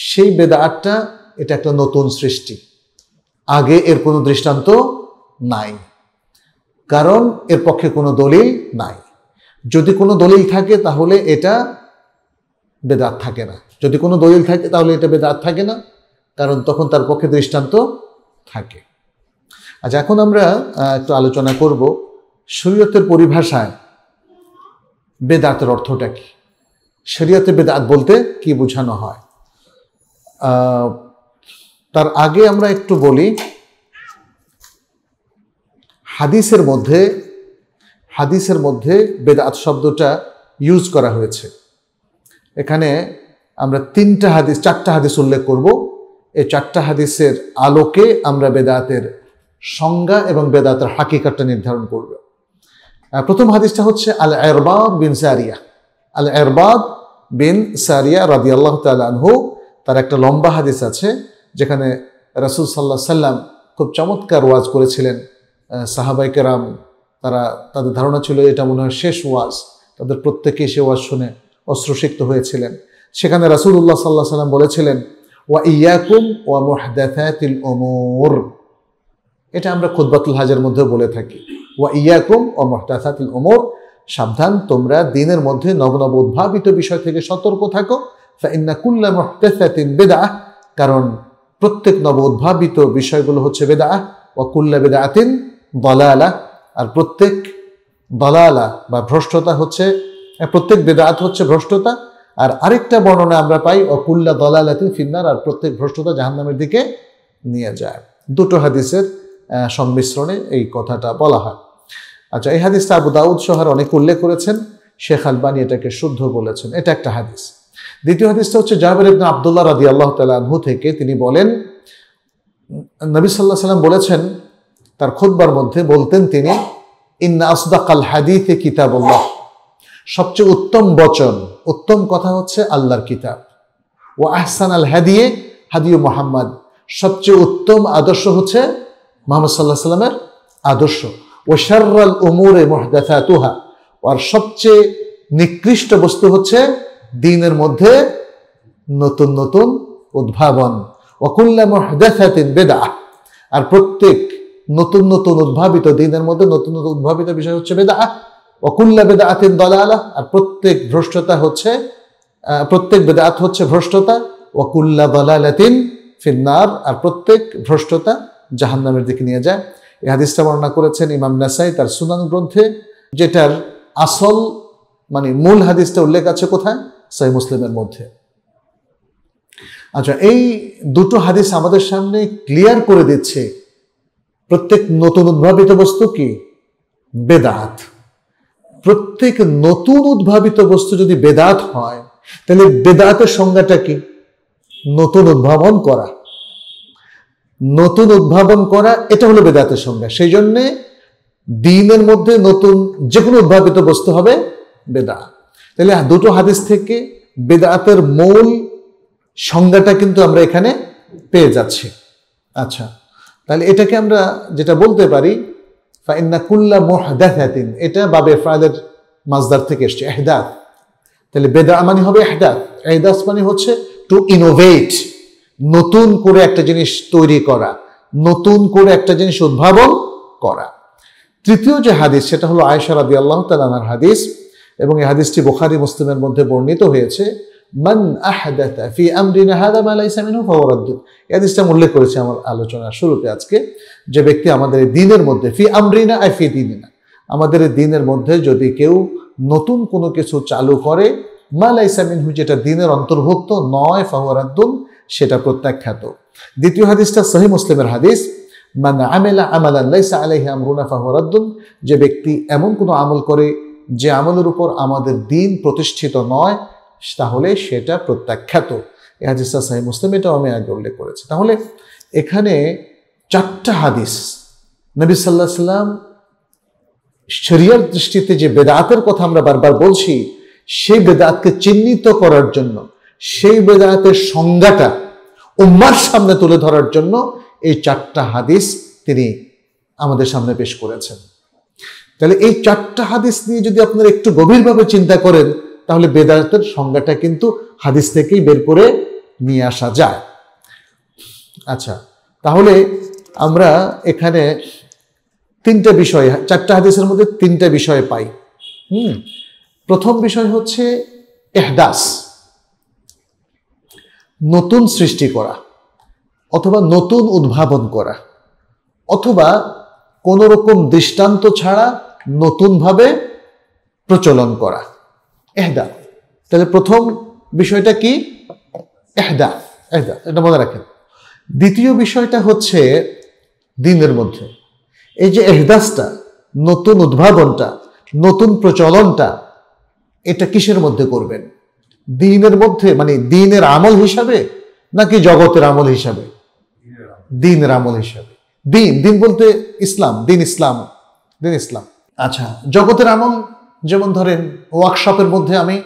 Speaker 1: সেই বেদাতটা এটা একটা নতুন সৃষ্টি আগে এর কোনো দৃষ্টান্ত নাই কারণ এর পক্ষে কোনো দলিল নাই যদি কোনো দলিল থাকে তাহলে এটা বেদাত থাকে না যদি কোনো দলিল থাকে তাহলে এটা বেদাত থাকে না কারণ তখন তার পক্ষে দৃষ্টান্ত থাকে আচ্ছা এখন আমরা একটু আলোচনা করব শরীয়তের পরিভাষায় বেদাতের অর্থটা কি শরীয়তে বেদাত বলতে কি বোঝানো হয় তার আগে আমরা একটু বলি হাদিসের মধ্যে হাদিসের মধ্যে বেদাত শব্দটা ইউজ করা হয়েছে এখানে আমরা তিনটা হাদিস চারটা হাদিস উল্লেখ করব এই চারটা হাদিসের আলোকে আমরা বেদাতের সংজ্ঞা এবং বেদাতের হাকিকারটা নির্ধারণ করব প্রথম হাদিসটা হচ্ছে আল এরবাদ বিন সারিয়া আল এরবাদ বিন সারিয়া আল্লাহ তালহু তার একটা লম্বা হাদিস আছে যেখানে রাসুল সাল্লাহ সাল্লাম খুব চমৎকার ওয়াজ করেছিলেন সাহাবাই কেরাম তারা তাদের ধারণা ছিল এটা মনে হয় শেষ ওয়াজ তাদের প্রত্যেকে সে ওয়াজ শুনে অশ্রুসিক্ত হয়েছিলেন সেখানে উল্লাহ সাল্লাহ সাল্লাম বলেছিলেন ওয়া ইয়াকুম ওয়া মোহদাফাতিল ওমর এটা আমরা খুদ্বাতুল হাজের মধ্যে বলে থাকি ওয়া ইয়াকুম ও মোহদাফাতিল ওমর সাবধান তোমরা দিনের মধ্যে নবনব উদ্ভাবিত বিষয় থেকে সতর্ক থাকো ইন্না কুল্লা বেদা কারণ প্রত্যেক নব উদ্ভাবিত বিষয়গুলো হচ্ছে বেদা ও কুল্লা বেদা আতিন দলালা আর প্রত্যেক দলালা বা ভ্রষ্টতা হচ্ছে হ্যাঁ, প্রত্যেক বেদাত হচ্ছে ভ্রষ্টতা আর আরেকটা বর্ণনা আমরা পাই ও দলাল আতিন ফিন্নার আর প্রত্যেক ভ্রষ্টতা জাহান্নামের দিকে নিয়ে যায় দুটো হাদিসের সংমিশ্রণে এই কথাটা বলা হয় আচ্ছা এই হাদিসটা আবু দাউদ সহার অনেক উল্লেখ করেছেন শেখ আলবানি এটাকে শুদ্ধ বলেছেন এটা একটা হাদিস দ্বিতীয় হাদিসটা হচ্ছে জাহাবের ইবনা আবদুল্লাহ রাদি আল্লাহ তালাহু থেকে তিনি বলেন নবী সাল্লাহ সাল্লাম বলেছেন তার খুদ্বার মধ্যে বলতেন তিনি ইন্না আসদাক আল হাদিতে কিতাবুল্লাহ সবচেয়ে উত্তম বচন উত্তম কথা হচ্ছে আল্লাহর কিতাব ও আহসান আল হাদিয়ে হাদিউ মোহাম্মদ সবচেয়ে উত্তম আদর্শ হচ্ছে মোহাম্মদ সাল্লাহ সাল্লামের আদর্শ ও শার্রাল উমুরে মোহদাথা তুহা আর সবচেয়ে নিকৃষ্ট বস্তু হচ্ছে দিনের মধ্যে নতুন নতুন উদ্ভাবন ওকুল্লা বেদা আর প্রত্যেক নতুন নতুন উদ্ভাবিত দিনের মধ্যে নতুন নতুন উদ্ভাবিত বিষয় হচ্ছে বেদা অকুল্লা বেদা আতিন দলালা আর প্রত্যেক ভ্রষ্টতা হচ্ছে প্রত্যেক বেদাত হচ্ছে ভ্রষ্টতা ওয়াকুল্লা দলালাতিন ফিন্নার আর প্রত্যেক ভ্রষ্টতা জাহান্নামের দিকে নিয়ে যায় এই হাদিসটা বর্ণনা করেছেন ইমাম নাসাই তার সুনান গ্রন্থে যেটার আসল মানে মূল হাদিসটা উল্লেখ আছে কোথায় সহি মুসলিমের মধ্যে আচ্ছা এই দুটো হাদিস আমাদের সামনে ক্লিয়ার করে দিচ্ছে প্রত্যেক নতুন উদ্ভাবিত বস্তু কি বেদাত প্রত্যেক নতুন উদ্ভাবিত বস্তু যদি বেদাত হয় তাহলে বেদাতের সংজ্ঞাটা কি নতুন উদ্ভাবন করা নতুন উদ্ভাবন করা এটা হলো বেদাতের সংজ্ঞা সেই জন্যে দিনের মধ্যে নতুন যে কোনো উদ্ভাবিত বস্তু হবে বেদাত তাহলে হ্যাঁ, দুটো হাদিস থেকে বেদাতের মূল সংজ্ঞাটা কিন্তু আমরা এখানে পেয়ে যাচ্ছি আচ্ছা তাহলে এটাকে আমরা যেটা বলতে পারি ফাইন্নাকুল্লা মোহদাহিন এটা বাবে ফায়দের মাজদার থেকে এসছে এহদাত তাহলে বেদা মানে হবে এহদাত এহদাস মানে হচ্ছে টু ইনোভেট নতুন করে একটা জিনিস তৈরি করা নতুন করে একটা জিনিস উদ্ভাবন করা তৃতীয় যে হাদিস সেটা হলো আয়সার রাদি আল্লাহ তালানার হাদিস এবং এই হাদিসটি বোখারি মুসলিমের মধ্যে বর্ণিত হয়েছে মান আহাদাতা ফি আমরিনা হাদা মা লাইসা মিনহু ফাওরাদ্দ এই হাদিসটা উল্লেখ করেছি আমার আলোচনার শুরুতে আজকে যে ব্যক্তি আমাদের দিনের মধ্যে ফি আমরিনা আই ফি দিনিনা আমাদের দিনের মধ্যে যদি কেউ নতুন কোনো কিছু চালু করে মা লাইসা মিনহু যেটা দিনের অন্তর্ভুক্ত নয় ফাওরাদ্দুন সেটা প্রত্যাখ্যাত দ্বিতীয় হাদিসটা সহি মুসলিমের হাদিস মান আমেলা আমালান আল্লাহ আলাইহি আমরুনা ফাহরাদ্দুন যে ব্যক্তি এমন কোনো আমল করে যে আমলের উপর আমাদের দিন প্রতিষ্ঠিত নয় তাহলে সেটা প্রত্যাখ্যাত হাদিসা সাহেব মুসলিম এটাও আমি আগে উল্লেখ করেছি তাহলে এখানে চারটা হাদিস নবী সাল্লাহ সাল্লাম শরিয়ার দৃষ্টিতে যে বেদাতের কথা আমরা বারবার বলছি সেই বেদাতকে চিহ্নিত করার জন্য সেই বেদাতের সংজ্ঞাটা উম্মার সামনে তুলে ধরার জন্য এই চারটা হাদিস তিনি আমাদের সামনে পেশ করেছেন তাহলে এই চারটা হাদিস নিয়ে যদি আপনারা একটু গভীরভাবে চিন্তা করেন তাহলে বেদায়তের সংজ্ঞাটা কিন্তু হাদিস থেকেই বের করে নিয়ে আসা যায় আচ্ছা তাহলে আমরা এখানে তিনটা বিষয় চারটা হাদিসের মধ্যে তিনটা বিষয় পাই হুম প্রথম বিষয় হচ্ছে এহদাস নতুন সৃষ্টি করা অথবা নতুন উদ্ভাবন করা অথবা কোনো রকম দৃষ্টান্ত ছাড়া নতুনভাবে প্রচলন করা এহদা তাহলে প্রথম বিষয়টা কি এহদা এহদা এটা মনে রাখেন দ্বিতীয় বিষয়টা হচ্ছে দিনের মধ্যে এই যে এহদাসটা নতুন উদ্ভাবনটা নতুন প্রচলনটা এটা কিসের মধ্যে করবেন দিনের মধ্যে মানে দিনের আমল হিসাবে নাকি জগতের আমল হিসাবে দিনের আমল হিসাবে দিন দিন বলতে ইসলাম দিন ইসলাম দিন ইসলাম আচ্ছা জগতের এমন যেমন ধরেন ওয়ার্কশপের মধ্যে আমি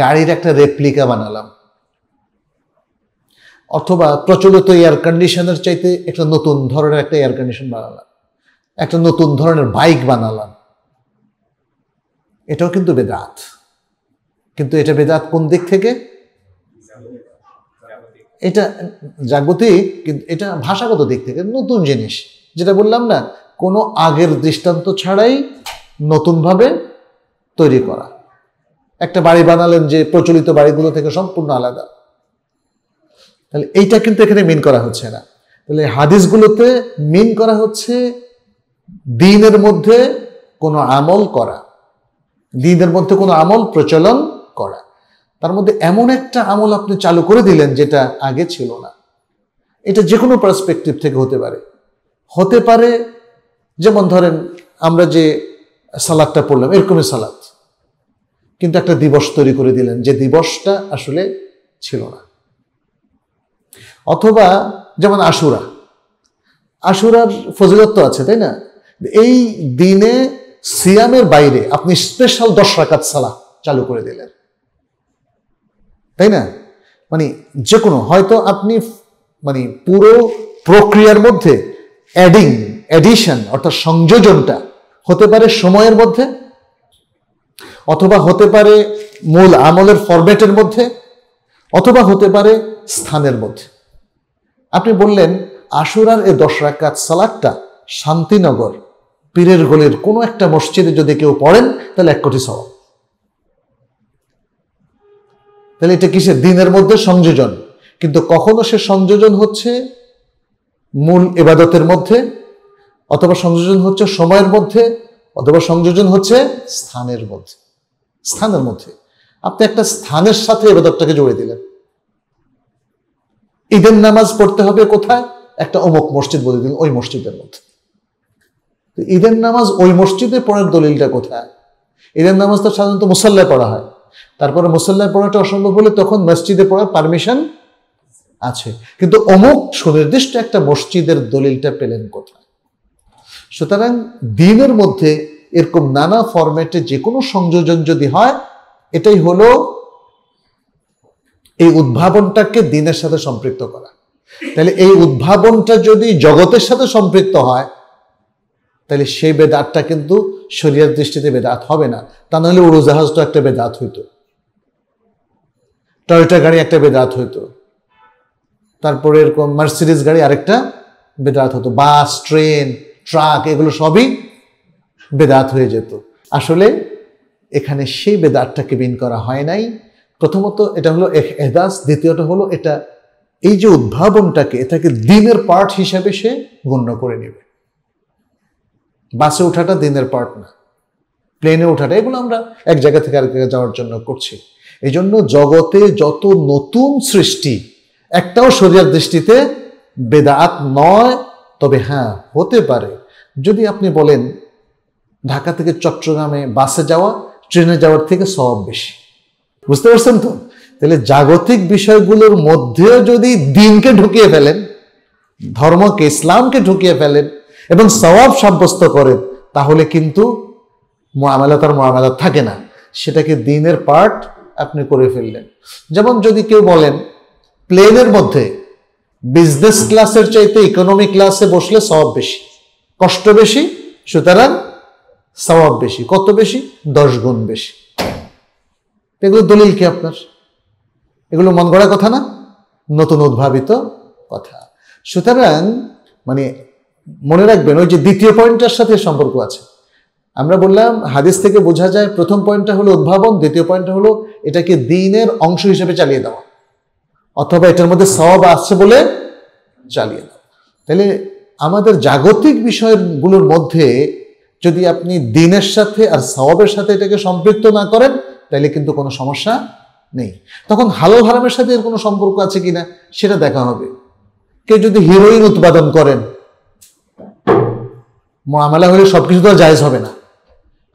Speaker 1: গাড়ির একটা রেপ্লিকা বানালাম অথবা প্রচলিত এয়ার কন্ডিশনের চাইতে একটা নতুন ধরনের একটা এয়ার কন্ডিশন বানালাম একটা নতুন ধরনের বাইক বানালাম এটাও কিন্তু বেদাত কিন্তু এটা বেদাত কোন দিক থেকে এটা জাগতিক কিন্তু এটা ভাষাগত দিক থেকে নতুন জিনিস যেটা বললাম না কোনো আগের দৃষ্টান্ত ছাড়াই নতুনভাবে তৈরি করা একটা বাড়ি বানালেন যে প্রচলিত বাড়িগুলো থেকে সম্পূর্ণ আলাদা তাহলে এইটা কিন্তু এখানে মিন করা হচ্ছে না তাহলে হাদিসগুলোতে মিন করা হচ্ছে দিনের মধ্যে কোনো আমল করা দিনের মধ্যে কোনো আমল প্রচলন করা তার মধ্যে এমন একটা আমল আপনি চালু করে দিলেন যেটা আগে ছিল না এটা যে কোনো পার্সপেকটিভ থেকে হতে পারে হতে পারে যেমন ধরেন আমরা যে সালাদটা পড়লাম এরকমই সালাদ কিন্তু একটা দিবস তৈরি করে দিলেন যে দিবসটা আসলে ছিল না অথবা যেমন আশুরা আশুরার ফজিলত তো আছে তাই না এই দিনে সিয়ামের বাইরে আপনি স্পেশাল দশ রাকাত সালা চালু করে দিলেন তাই না মানে যে কোনো হয়তো আপনি মানে পুরো প্রক্রিয়ার মধ্যে অ্যাডিং অ্যাডিশন অর্থাৎ সংযোজনটা হতে পারে সময়ের মধ্যে অথবা হতে পারে মূল আমলের ফরম্যাটের মধ্যে অথবা হতে পারে স্থানের মধ্যে আপনি বললেন আশুরার এ দশ রাকাত সালাদটা শান্তিনগর পীরের গলির কোনো একটা মসজিদে যদি কেউ পড়েন তাহলে এক কোটি সওয়াব তাহলে এটা কিসের দিনের মধ্যে সংযোজন কিন্তু কখনো সে সংযোজন হচ্ছে মূল এবাদতের মধ্যে অথবা সংযোজন হচ্ছে সময়ের মধ্যে অথবা সংযোজন হচ্ছে স্থানের মধ্যে স্থানের মধ্যে আপনি একটা স্থানের সাথে এবাদতটাকে জুড়ে দিলেন ঈদের নামাজ পড়তে হবে কোথায় একটা অমুক মসজিদ বলে দিলেন ওই মসজিদের মধ্যে ঈদের নামাজ ওই মসজিদে পড়ার দলিলটা কোথায় ঈদের নামাজ তো সাধারণত মুসল্লায় পড়া হয় তারপরে মুসল্লায় পড়াটা অসম্ভব হলে তখন মসজিদে পড়ার পারমিশন আছে কিন্তু অমুক সুনির্দিষ্ট একটা মসজিদের দলিলটা পেলেন কোথায় সুতরাং দিনের মধ্যে এরকম নানা ফরম্যাটে যে কোনো সংযোজন যদি হয় এটাই হলো এই উদ্ভাবনটাকে দিনের সাথে সম্পৃক্ত করা তাহলে এই উদ্ভাবনটা যদি জগতের সাথে সম্পৃক্ত হয় তাহলে সেই বেদাতটা কিন্তু শরীরের দৃষ্টিতে বেদাত হবে না তা নাহলে উড়োজাহাজ তো একটা বেদাত হইতো টয়টা গাড়ি একটা বেদাত হইতো তারপরে এরকম মার্সিডিস গাড়ি আরেকটা বেদাত হতো বাস ট্রেন ট্রাক এগুলো সবই বেদাত হয়ে যেত আসলে এখানে সেই বেদাতটাকে বিন করা হয় নাই প্রথমত এটা হলো এদাস দ্বিতীয়টা হলো এটা এই যে উদ্ভাবনটাকে এটাকে দিনের পার্ট হিসাবে সে গণ্য করে নেবে বাসে ওঠাটা দিনের পার্ট না প্লেনে ওঠাটা এগুলো আমরা এক জায়গা থেকে আরেক জায়গায় যাওয়ার জন্য করছি এই জন্য জগতে যত নতুন সৃষ্টি একটাও শরিয়ার দৃষ্টিতে বেদাত নয় তবে হ্যাঁ হতে পারে যদি আপনি বলেন ঢাকা থেকে চট্টগ্রামে বাসে যাওয়া ট্রেনে যাওয়ার থেকে সব বেশি বুঝতে পারছেন তো তাহলে জাগতিক বিষয়গুলোর মধ্যেও যদি দিনকে ঢুকিয়ে ফেলেন ধর্মকে ইসলামকে ঢুকিয়ে ফেলেন এবং সবাব সাব্যস্ত করেন তাহলে কিন্তু মোয়ামেলা তার মোয়ামেলা থাকে না সেটাকে দিনের পার্ট আপনি করে ফেললেন যেমন যদি কেউ বলেন প্লেনের মধ্যে বিজনেস ক্লাসের চাইতে ইকোনমি ক্লাসে বসলে সব বেশি কষ্ট বেশি সুতরাং সবাব বেশি কত বেশি দশ গুণ বেশি এগুলো দলিল কি আপনার এগুলো মন গড়া কথা না নতুন উদ্ভাবিত কথা সুতরাং মানে মনে রাখবেন ওই যে দ্বিতীয় পয়েন্টটার সাথে সম্পর্ক আছে আমরা বললাম হাদিস থেকে বোঝা যায় প্রথম পয়েন্টটা হলো উদ্ভাবন দ্বিতীয় পয়েন্টটা হলো এটাকে দিনের অংশ হিসেবে চালিয়ে দেওয়া অথবা এটার মধ্যে সব আসছে বলে চালিয়ে দেওয়া তাহলে আমাদের জাগতিক বিষয়গুলোর মধ্যে যদি আপনি দিনের সাথে আর সবাবের সাথে এটাকে সম্পৃক্ত না করেন তাহলে কিন্তু কোনো সমস্যা নেই তখন হালাল হারামের সাথে এর কোনো সম্পর্ক আছে কিনা সেটা দেখা হবে কেউ যদি হিরোইন উৎপাদন করেন মামলা হলে সব কিছু তো আর জায়জ হবে না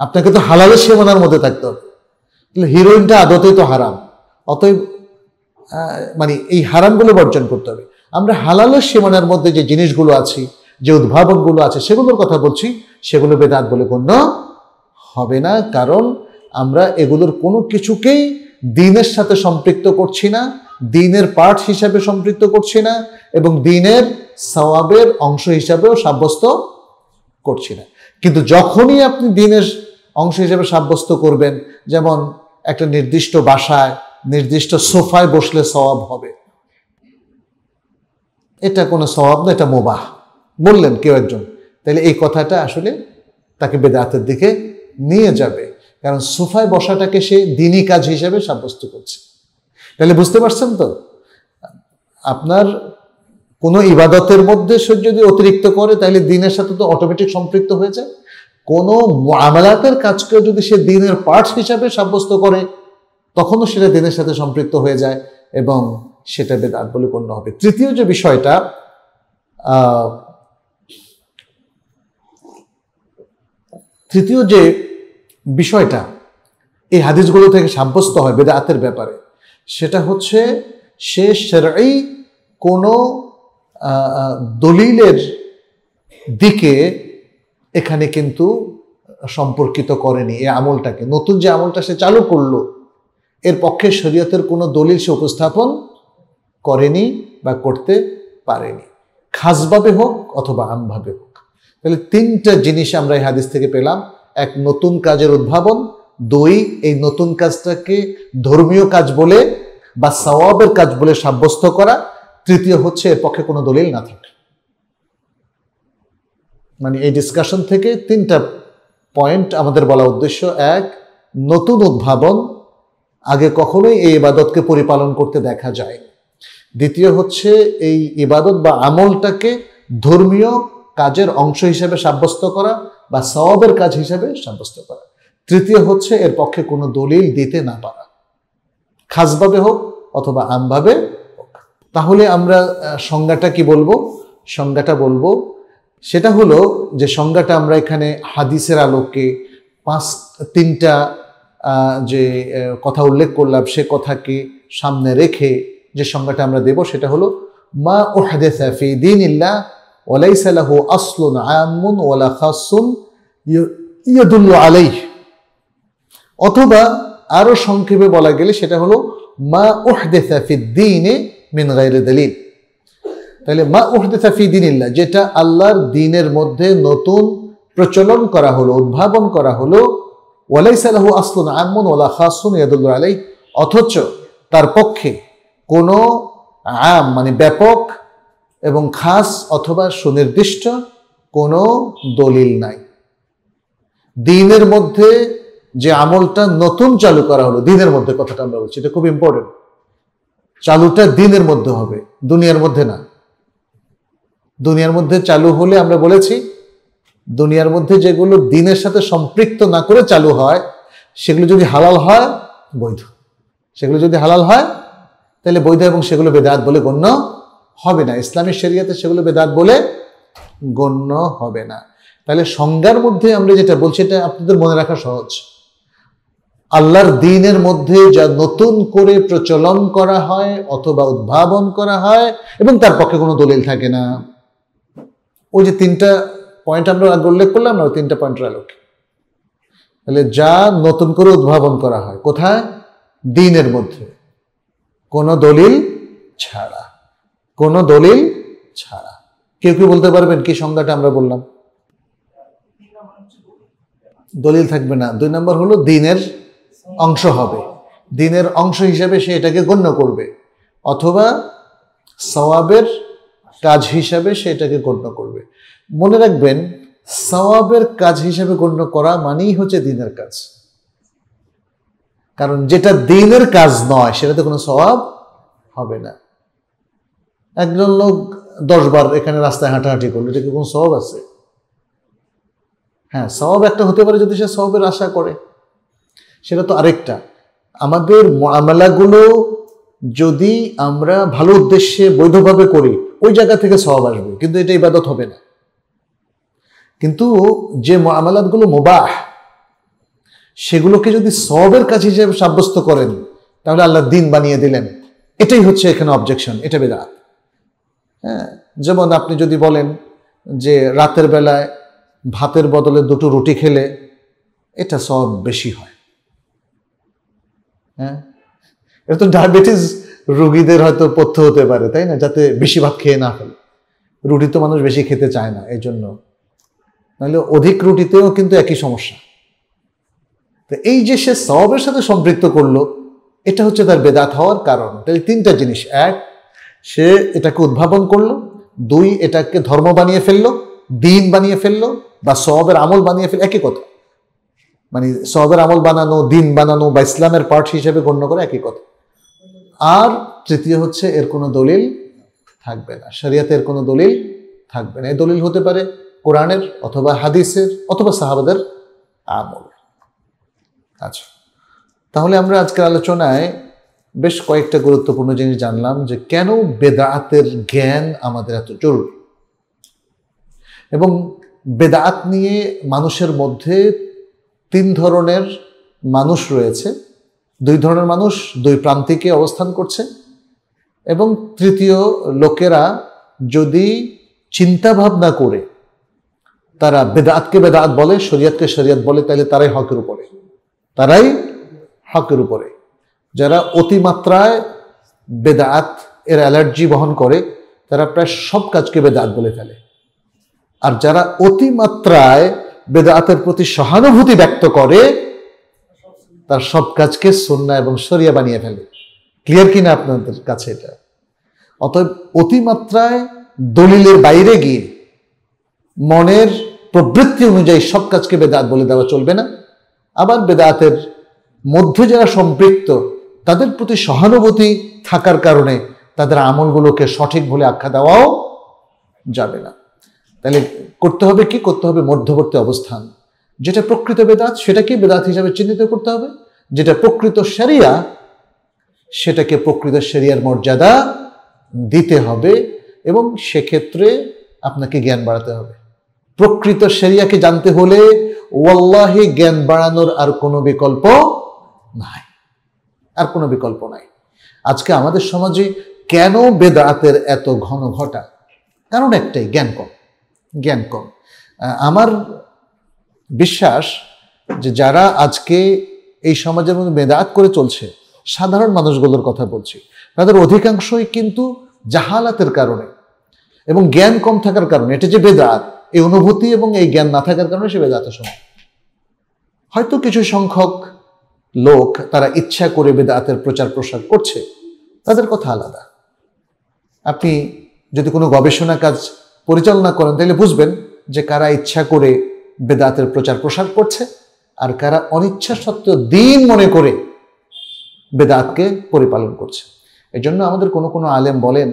Speaker 1: আপনাকে তো হালালের সীমানার মধ্যে থাকতে হবে তাহলে হিরোইনটা আদতেই তো হারাম অতএব মানে এই হারামগুলো বর্জন করতে হবে আমরা হালালের সীমানার মধ্যে যে জিনিসগুলো আছে যে উদ্ভাবনগুলো আছে সেগুলোর কথা বলছি সেগুলো বেদাত বলে গণ্য হবে না কারণ আমরা এগুলোর কোনো কিছুকেই দিনের সাথে সম্পৃক্ত করছি না দিনের পাঠ হিসাবে সম্পৃক্ত করছি না এবং দিনের সওয়াবের অংশ হিসাবেও সাব্যস্ত করছি না কিন্তু যখনই আপনি দিনের অংশ হিসাবে সাব্যস্ত করবেন যেমন একটা নির্দিষ্ট বাসায় নির্দিষ্ট সোফায় বসলে সওয়াব হবে এটা কোনো স্বভাব না এটা মোবাহ বললেন কেউ একজন তাহলে এই কথাটা আসলে তাকে বেদাতের দিকে নিয়ে যাবে কারণ সোফায় বসাটাকে সে দিনই কাজ হিসাবে সাব্যস্ত করছে তাহলে বুঝতে পারছেন তো আপনার কোনো ইবাদতের মধ্যে সে যদি অতিরিক্ত করে তাহলে দিনের সাথে তো অটোমেটিক সম্পৃক্ত হয়ে যায় কোনো আমলাতের কাজকেও যদি সে দিনের পার্ট হিসাবে সাব্যস্ত করে তখনও সেটা দিনের সাথে সম্পৃক্ত হয়ে যায় এবং সেটা বেদাত বলে গণ্য হবে তৃতীয় যে বিষয়টা তৃতীয় যে বিষয়টা এই হাদিসগুলো থেকে সাব্যস্ত হয় বেদাতের ব্যাপারে সেটা হচ্ছে সে সেরাই কোনো দলিলের দিকে এখানে কিন্তু সম্পর্কিত করেনি এই আমলটাকে নতুন যে আমলটা সে চালু করলো এর পক্ষে শরীয়তের কোনো দলিল সে উপস্থাপন করেনি বা করতে পারেনি খাসভাবে হোক অথবা আমভাবে হোক তাহলে তিনটা জিনিস আমরা এই হাদিস থেকে পেলাম এক নতুন কাজের উদ্ভাবন দুই এই নতুন কাজটাকে ধর্মীয় কাজ বলে বা সওয়াবের কাজ বলে সাব্যস্ত করা তৃতীয় হচ্ছে এর পক্ষে কোনো দলিল না থাকে মানে এই ডিসকাশন থেকে তিনটা পয়েন্ট আমাদের বলা উদ্দেশ্য এক নতুন উদ্ভাবন আগে কখনোই এই ইবাদতকে পরিপালন করতে দেখা যায় দ্বিতীয় হচ্ছে এই ইবাদত বা আমলটাকে ধর্মীয় কাজের অংশ হিসেবে সাব্যস্ত করা বা সওয়াবের কাজ হিসেবে সাব্যস্ত করা তৃতীয় হচ্ছে এর পক্ষে কোনো দলিল দিতে না পারা খাসভাবে হোক অথবা আমভাবে তাহলে আমরা সংজ্ঞাটা কি বলবো সংজ্ঞাটা বলবো সেটা হলো যে সংজ্ঞাটা আমরা এখানে হাদিসের আলোকে পাঁচ তিনটা যে কথা উল্লেখ করলাম সে কথাকে সামনে রেখে যে সংজ্ঞাটা আমরা দেব সেটা হলো মা ওহাদেসা সাফি দিন ইল্লা ওলাইসালাহ আসলুন আমুন ওলা খাসুন ইয়াদুল্ল আলাই অথবা আরও সংক্ষেপে বলা গেলে সেটা হলো মা ওহদেসা ফি দিনে মিন গাইরে দলিল তাহলে মা ওহদেসা সাফি দিন ইল্লা যেটা আল্লাহর দিনের মধ্যে নতুন প্রচলন করা হলো উদ্ভাবন করা হলো সালাহু আসলুন আমুন ওলা খাসুন ইয়াদুল্ল আলাই অথচ তার পক্ষে কোনো আম মানে ব্যাপক এবং খাস অথবা সুনির্দিষ্ট কোনো দলিল নাই দিনের মধ্যে যে আমলটা নতুন চালু করা হলো দিনের মধ্যে কথাটা আমরা বলছি এটা খুব ইম্পর্টেন্ট চালুটা দিনের মধ্যে হবে দুনিয়ার মধ্যে না দুনিয়ার মধ্যে চালু হলে আমরা বলেছি দুনিয়ার মধ্যে যেগুলো দিনের সাথে সম্পৃক্ত না করে চালু হয় সেগুলো যদি হালাল হয় বৈধ সেগুলো যদি হালাল হয় তাহলে বৈধ এবং সেগুলো বেদাত বলে গণ্য হবে না ইসলামের শরিয়াতে সেগুলো বেদাত বলে গণ্য হবে না তাহলে সংজ্ঞার মধ্যে আমরা যেটা বলছি এটা আপনাদের মনে রাখা সহজ আল্লাহর দিনের মধ্যে যা নতুন করে প্রচলন করা হয় অথবা উদ্ভাবন করা হয় এবং তার পক্ষে কোনো দলিল থাকে না ওই যে তিনটা পয়েন্ট আমরা আগে উল্লেখ করলাম না তিনটা পয়েন্টের আলোকে তাহলে যা নতুন করে উদ্ভাবন করা হয় কোথায় দিনের মধ্যে কোনো দলিল ছাড়া কোনো দলিল ছাড়া কেউ কেউ বলতে পারবেন কি সংজ্ঞাটা আমরা বললাম দলিল থাকবে না দুই নম্বর হলো দিনের অংশ হবে দিনের অংশ হিসাবে সে এটাকে গণ্য করবে অথবা সওয়াবের কাজ হিসাবে সে এটাকে গণ্য করবে মনে রাখবেন সওয়াবের কাজ হিসাবে গণ্য করা মানেই হচ্ছে দিনের কাজ কারণ যেটা দিনের কাজ নয় সেটাতে কোনো স্বভাব হবে না একজন লোক দশবার এখানে রাস্তায় হাঁটাহাঁটি করলো এটা কি কোনো স্বভাব আছে হ্যাঁ স্বভাব একটা হতে পারে যদি সে স্বভাবের আশা করে সেটা তো আরেকটা আমাদের মামলাগুলো যদি আমরা ভালো উদ্দেশ্যে বৈধভাবে করি ওই জায়গা থেকে স্বভাব আসবে কিন্তু এটা ইবাদত হবে না কিন্তু যে মামলাতগুলো মোবাহ সেগুলোকে যদি সবের কাজ হিসেবে সাব্যস্ত করেন তাহলে আল্লাহ দিন বানিয়ে দিলেন এটাই হচ্ছে এখানে অবজেকশন এটা বেদাত হ্যাঁ যেমন আপনি যদি বলেন যে রাতের বেলায় ভাতের বদলে দুটো রুটি খেলে এটা সব বেশি হয় হ্যাঁ এটা তো ডায়াবেটিস রোগীদের হয়তো পথ্য হতে পারে তাই না যাতে বেশি ভাত খেয়ে না ফেলে রুটি তো মানুষ বেশি খেতে চায় না এই জন্য নাহলে অধিক রুটিতেও কিন্তু একই সমস্যা তো এই যে সে সবের সাথে সম্পৃক্ত করলো এটা হচ্ছে তার বেদাত হওয়ার কারণ তাহলে তিনটা জিনিস এক সে এটাকে উদ্ভাবন করলো দুই এটাকে ধর্ম বানিয়ে ফেললো দিন বানিয়ে ফেললো বা সবের আমল বানিয়ে ফেললো একই কথা মানে সবের আমল বানানো দিন বানানো বা ইসলামের পার্ট হিসেবে গণ্য করা একই কথা আর তৃতীয় হচ্ছে এর কোনো দলিল থাকবে না শরিয়াতে এর কোনো দলিল থাকবে না এই দলিল হতে পারে কোরআনের অথবা হাদিসের অথবা সাহাবাদের আমল আচ্ছা তাহলে আমরা আজকের আলোচনায় বেশ কয়েকটা গুরুত্বপূর্ণ জিনিস জানলাম যে কেন বেদাতের জ্ঞান আমাদের এত জরুরি এবং বেদাত নিয়ে মানুষের মধ্যে তিন ধরনের মানুষ রয়েছে দুই ধরনের মানুষ দুই প্রান্তিকে অবস্থান করছে এবং তৃতীয় লোকেরা যদি চিন্তা ভাবনা করে তারা বেদাতকে বেদাত বলে শরিয়াতকে শরিয়াত বলে তাহলে তারাই হকের উপরে তারাই হকের উপরে যারা অতিমাত্রায় বেদাত এর অ্যালার্জি বহন করে তারা প্রায় সব কাজকে বেদাত বলে ফেলে আর যারা অতিমাত্রায় বেদাতের প্রতি সহানুভূতি ব্যক্ত করে তার সব কাজকে সন্না এবং সরিয়া বানিয়ে ফেলে ক্লিয়ার কিনা আপনাদের কাছে এটা অতএব অতিমাত্রায় দলিলের বাইরে গিয়ে মনের প্রবৃত্তি অনুযায়ী সব কাজকে বেদাত বলে দেওয়া চলবে না আবার বেদাতের মধ্যে যারা সম্পৃক্ত তাদের প্রতি সহানুভূতি থাকার কারণে তাদের আমলগুলোকে সঠিক বলে আখ্যা দেওয়াও যাবে না তাহলে করতে হবে কি করতে হবে মধ্যবর্তী অবস্থান যেটা প্রকৃত বেদাত সেটাকে বেদাত হিসাবে চিহ্নিত করতে হবে যেটা প্রকৃত সেরিয়া সেটাকে প্রকৃত সেরিয়ার মর্যাদা দিতে হবে এবং সেক্ষেত্রে আপনাকে জ্ঞান বাড়াতে হবে প্রকৃত সেরিয়াকে জানতে হলে ওয়াল্লাহে জ্ঞান বাড়ানোর আর কোনো বিকল্প নাই আর কোনো বিকল্প নাই আজকে আমাদের সমাজে কেন বেদাতের এত ঘন ঘটা কারণ একটাই জ্ঞান কম জ্ঞান কম আমার বিশ্বাস যে যারা আজকে এই সমাজের মধ্যে বেদাত করে চলছে সাধারণ মানুষগুলোর কথা বলছি তাদের অধিকাংশই কিন্তু জাহালাতের কারণে এবং জ্ঞান কম থাকার কারণে এটা যে বেদাত এই অনুভূতি এবং এই জ্ঞান না থাকার কারণে সে বেদাতের হয়তো কিছু সংখ্যক লোক তারা ইচ্ছা করে বেদাতের প্রচার প্রসার করছে তাদের কথা আলাদা আপনি যদি কোনো গবেষণা কাজ পরিচালনা করেন তাহলে বুঝবেন যে কারা ইচ্ছা করে বেদাতের প্রচার প্রসার করছে আর কারা অনিচ্ছা সত্ত্বেও দিন মনে করে বেদাতকে পরিপালন করছে এই জন্য আমাদের কোনো কোনো আলেম বলেন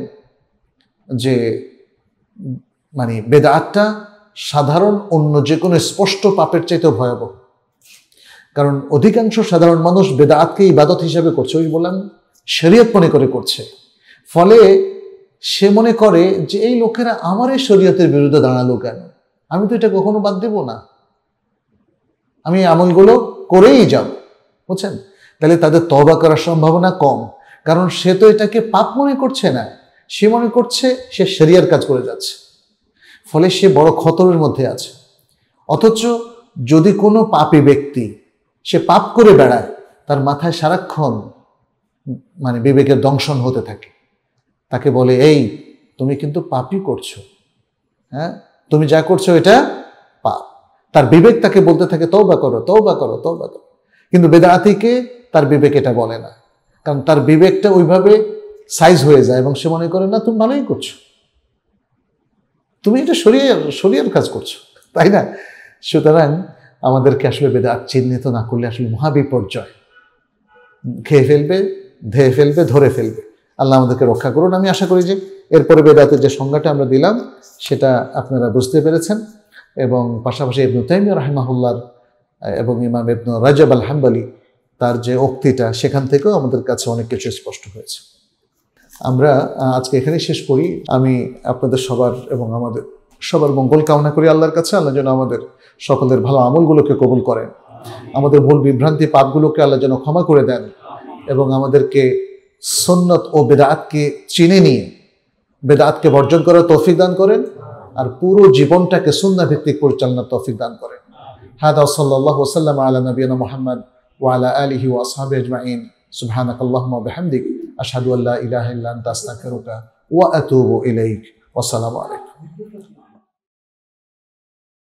Speaker 1: যে মানে বেদাতটা সাধারণ অন্য যে কোনো স্পষ্ট পাপের চাইতেও ভয়াবহ কারণ অধিকাংশ সাধারণ মানুষ বেদাতকে ইবাদত হিসাবে করছে ওই বললাম শরীয়ত মনে করে করছে ফলে সে মনে করে যে এই লোকেরা আমার এই শরীয়তের বিরুদ্ধে দাঁড়ালো কেন আমি তো এটা কখনো বাদ দেব না আমি আমলগুলো করেই যাব বুঝছেন তাহলে তাদের তবা করার সম্ভাবনা কম কারণ সে তো এটাকে পাপ মনে করছে না সে মনে করছে সে শরিয়ার কাজ করে যাচ্ছে ফলে সে বড় খতরের মধ্যে আছে অথচ যদি কোনো পাপি ব্যক্তি সে পাপ করে বেড়ায় তার মাথায় সারাক্ষণ মানে বিবেকের দংশন হতে থাকে তাকে বলে এই তুমি কিন্তু পাপই করছো হ্যাঁ তুমি যা করছো এটা পাপ তার বিবেক তাকে বলতে থাকে বা করো বা করো বা করো কিন্তু বেদাতিকে তার বিবেক এটা বলে না কারণ তার বিবেকটা ওইভাবে সাইজ হয়ে যায় এবং সে মনে করে না তুমি ভালোই করছো তুমি এটা শরিয়ার সরিয়ার কাজ করছো তাই না সুতরাং আমাদেরকে আসলে বেদাত চিহ্নিত না করলে আসলে মহাবিপর্যয় খেয়ে ফেলবে ধেয়ে ফেলবে ধরে ফেলবে আল্লাহ আমাদেরকে রক্ষা করুন আমি আশা করি যে এরপরে বেদাতের যে সংজ্ঞাটা আমরা দিলাম সেটা আপনারা বুঝতে পেরেছেন এবং পাশাপাশি ইবনু তাইম রাহমাহুল্লার এবং ইমাম ইবনু রাজাব আল হাম্বালি তার যে উক্তিটা সেখান থেকেও আমাদের কাছে অনেক কিছু স্পষ্ট হয়েছে আমরা আজকে এখানেই শেষ করি আমি আপনাদের সবার এবং আমাদের সবার মঙ্গল কামনা করি আল্লাহর কাছে আল্লাহ যেন আমাদের সকলের ভালো আমলগুলোকে কবুল করেন আমাদের ভুল বিভ্রান্তি পাপগুলোকে আল্লাহ যেন ক্ষমা করে দেন এবং আমাদেরকে সন্নত ও বেদাতকে চিনে নিয়ে বেদাতকে বর্জন করার তৌফিক দান করেন আর পুরো জীবনটাকে সুন্না ভিত্তিক পরিচালনার তৌফিক দান করেন হাদা সাল্লাহ ওসাল্লাম আলা নবীন মোহাম্মদ ওয়ালা আলহি ওয়াসাহাব আজমাইন সুবহানাক আল্লাহ أشهد أن لا إله إلا أنت أستغفرك وأتوب إليك والسلام عليكم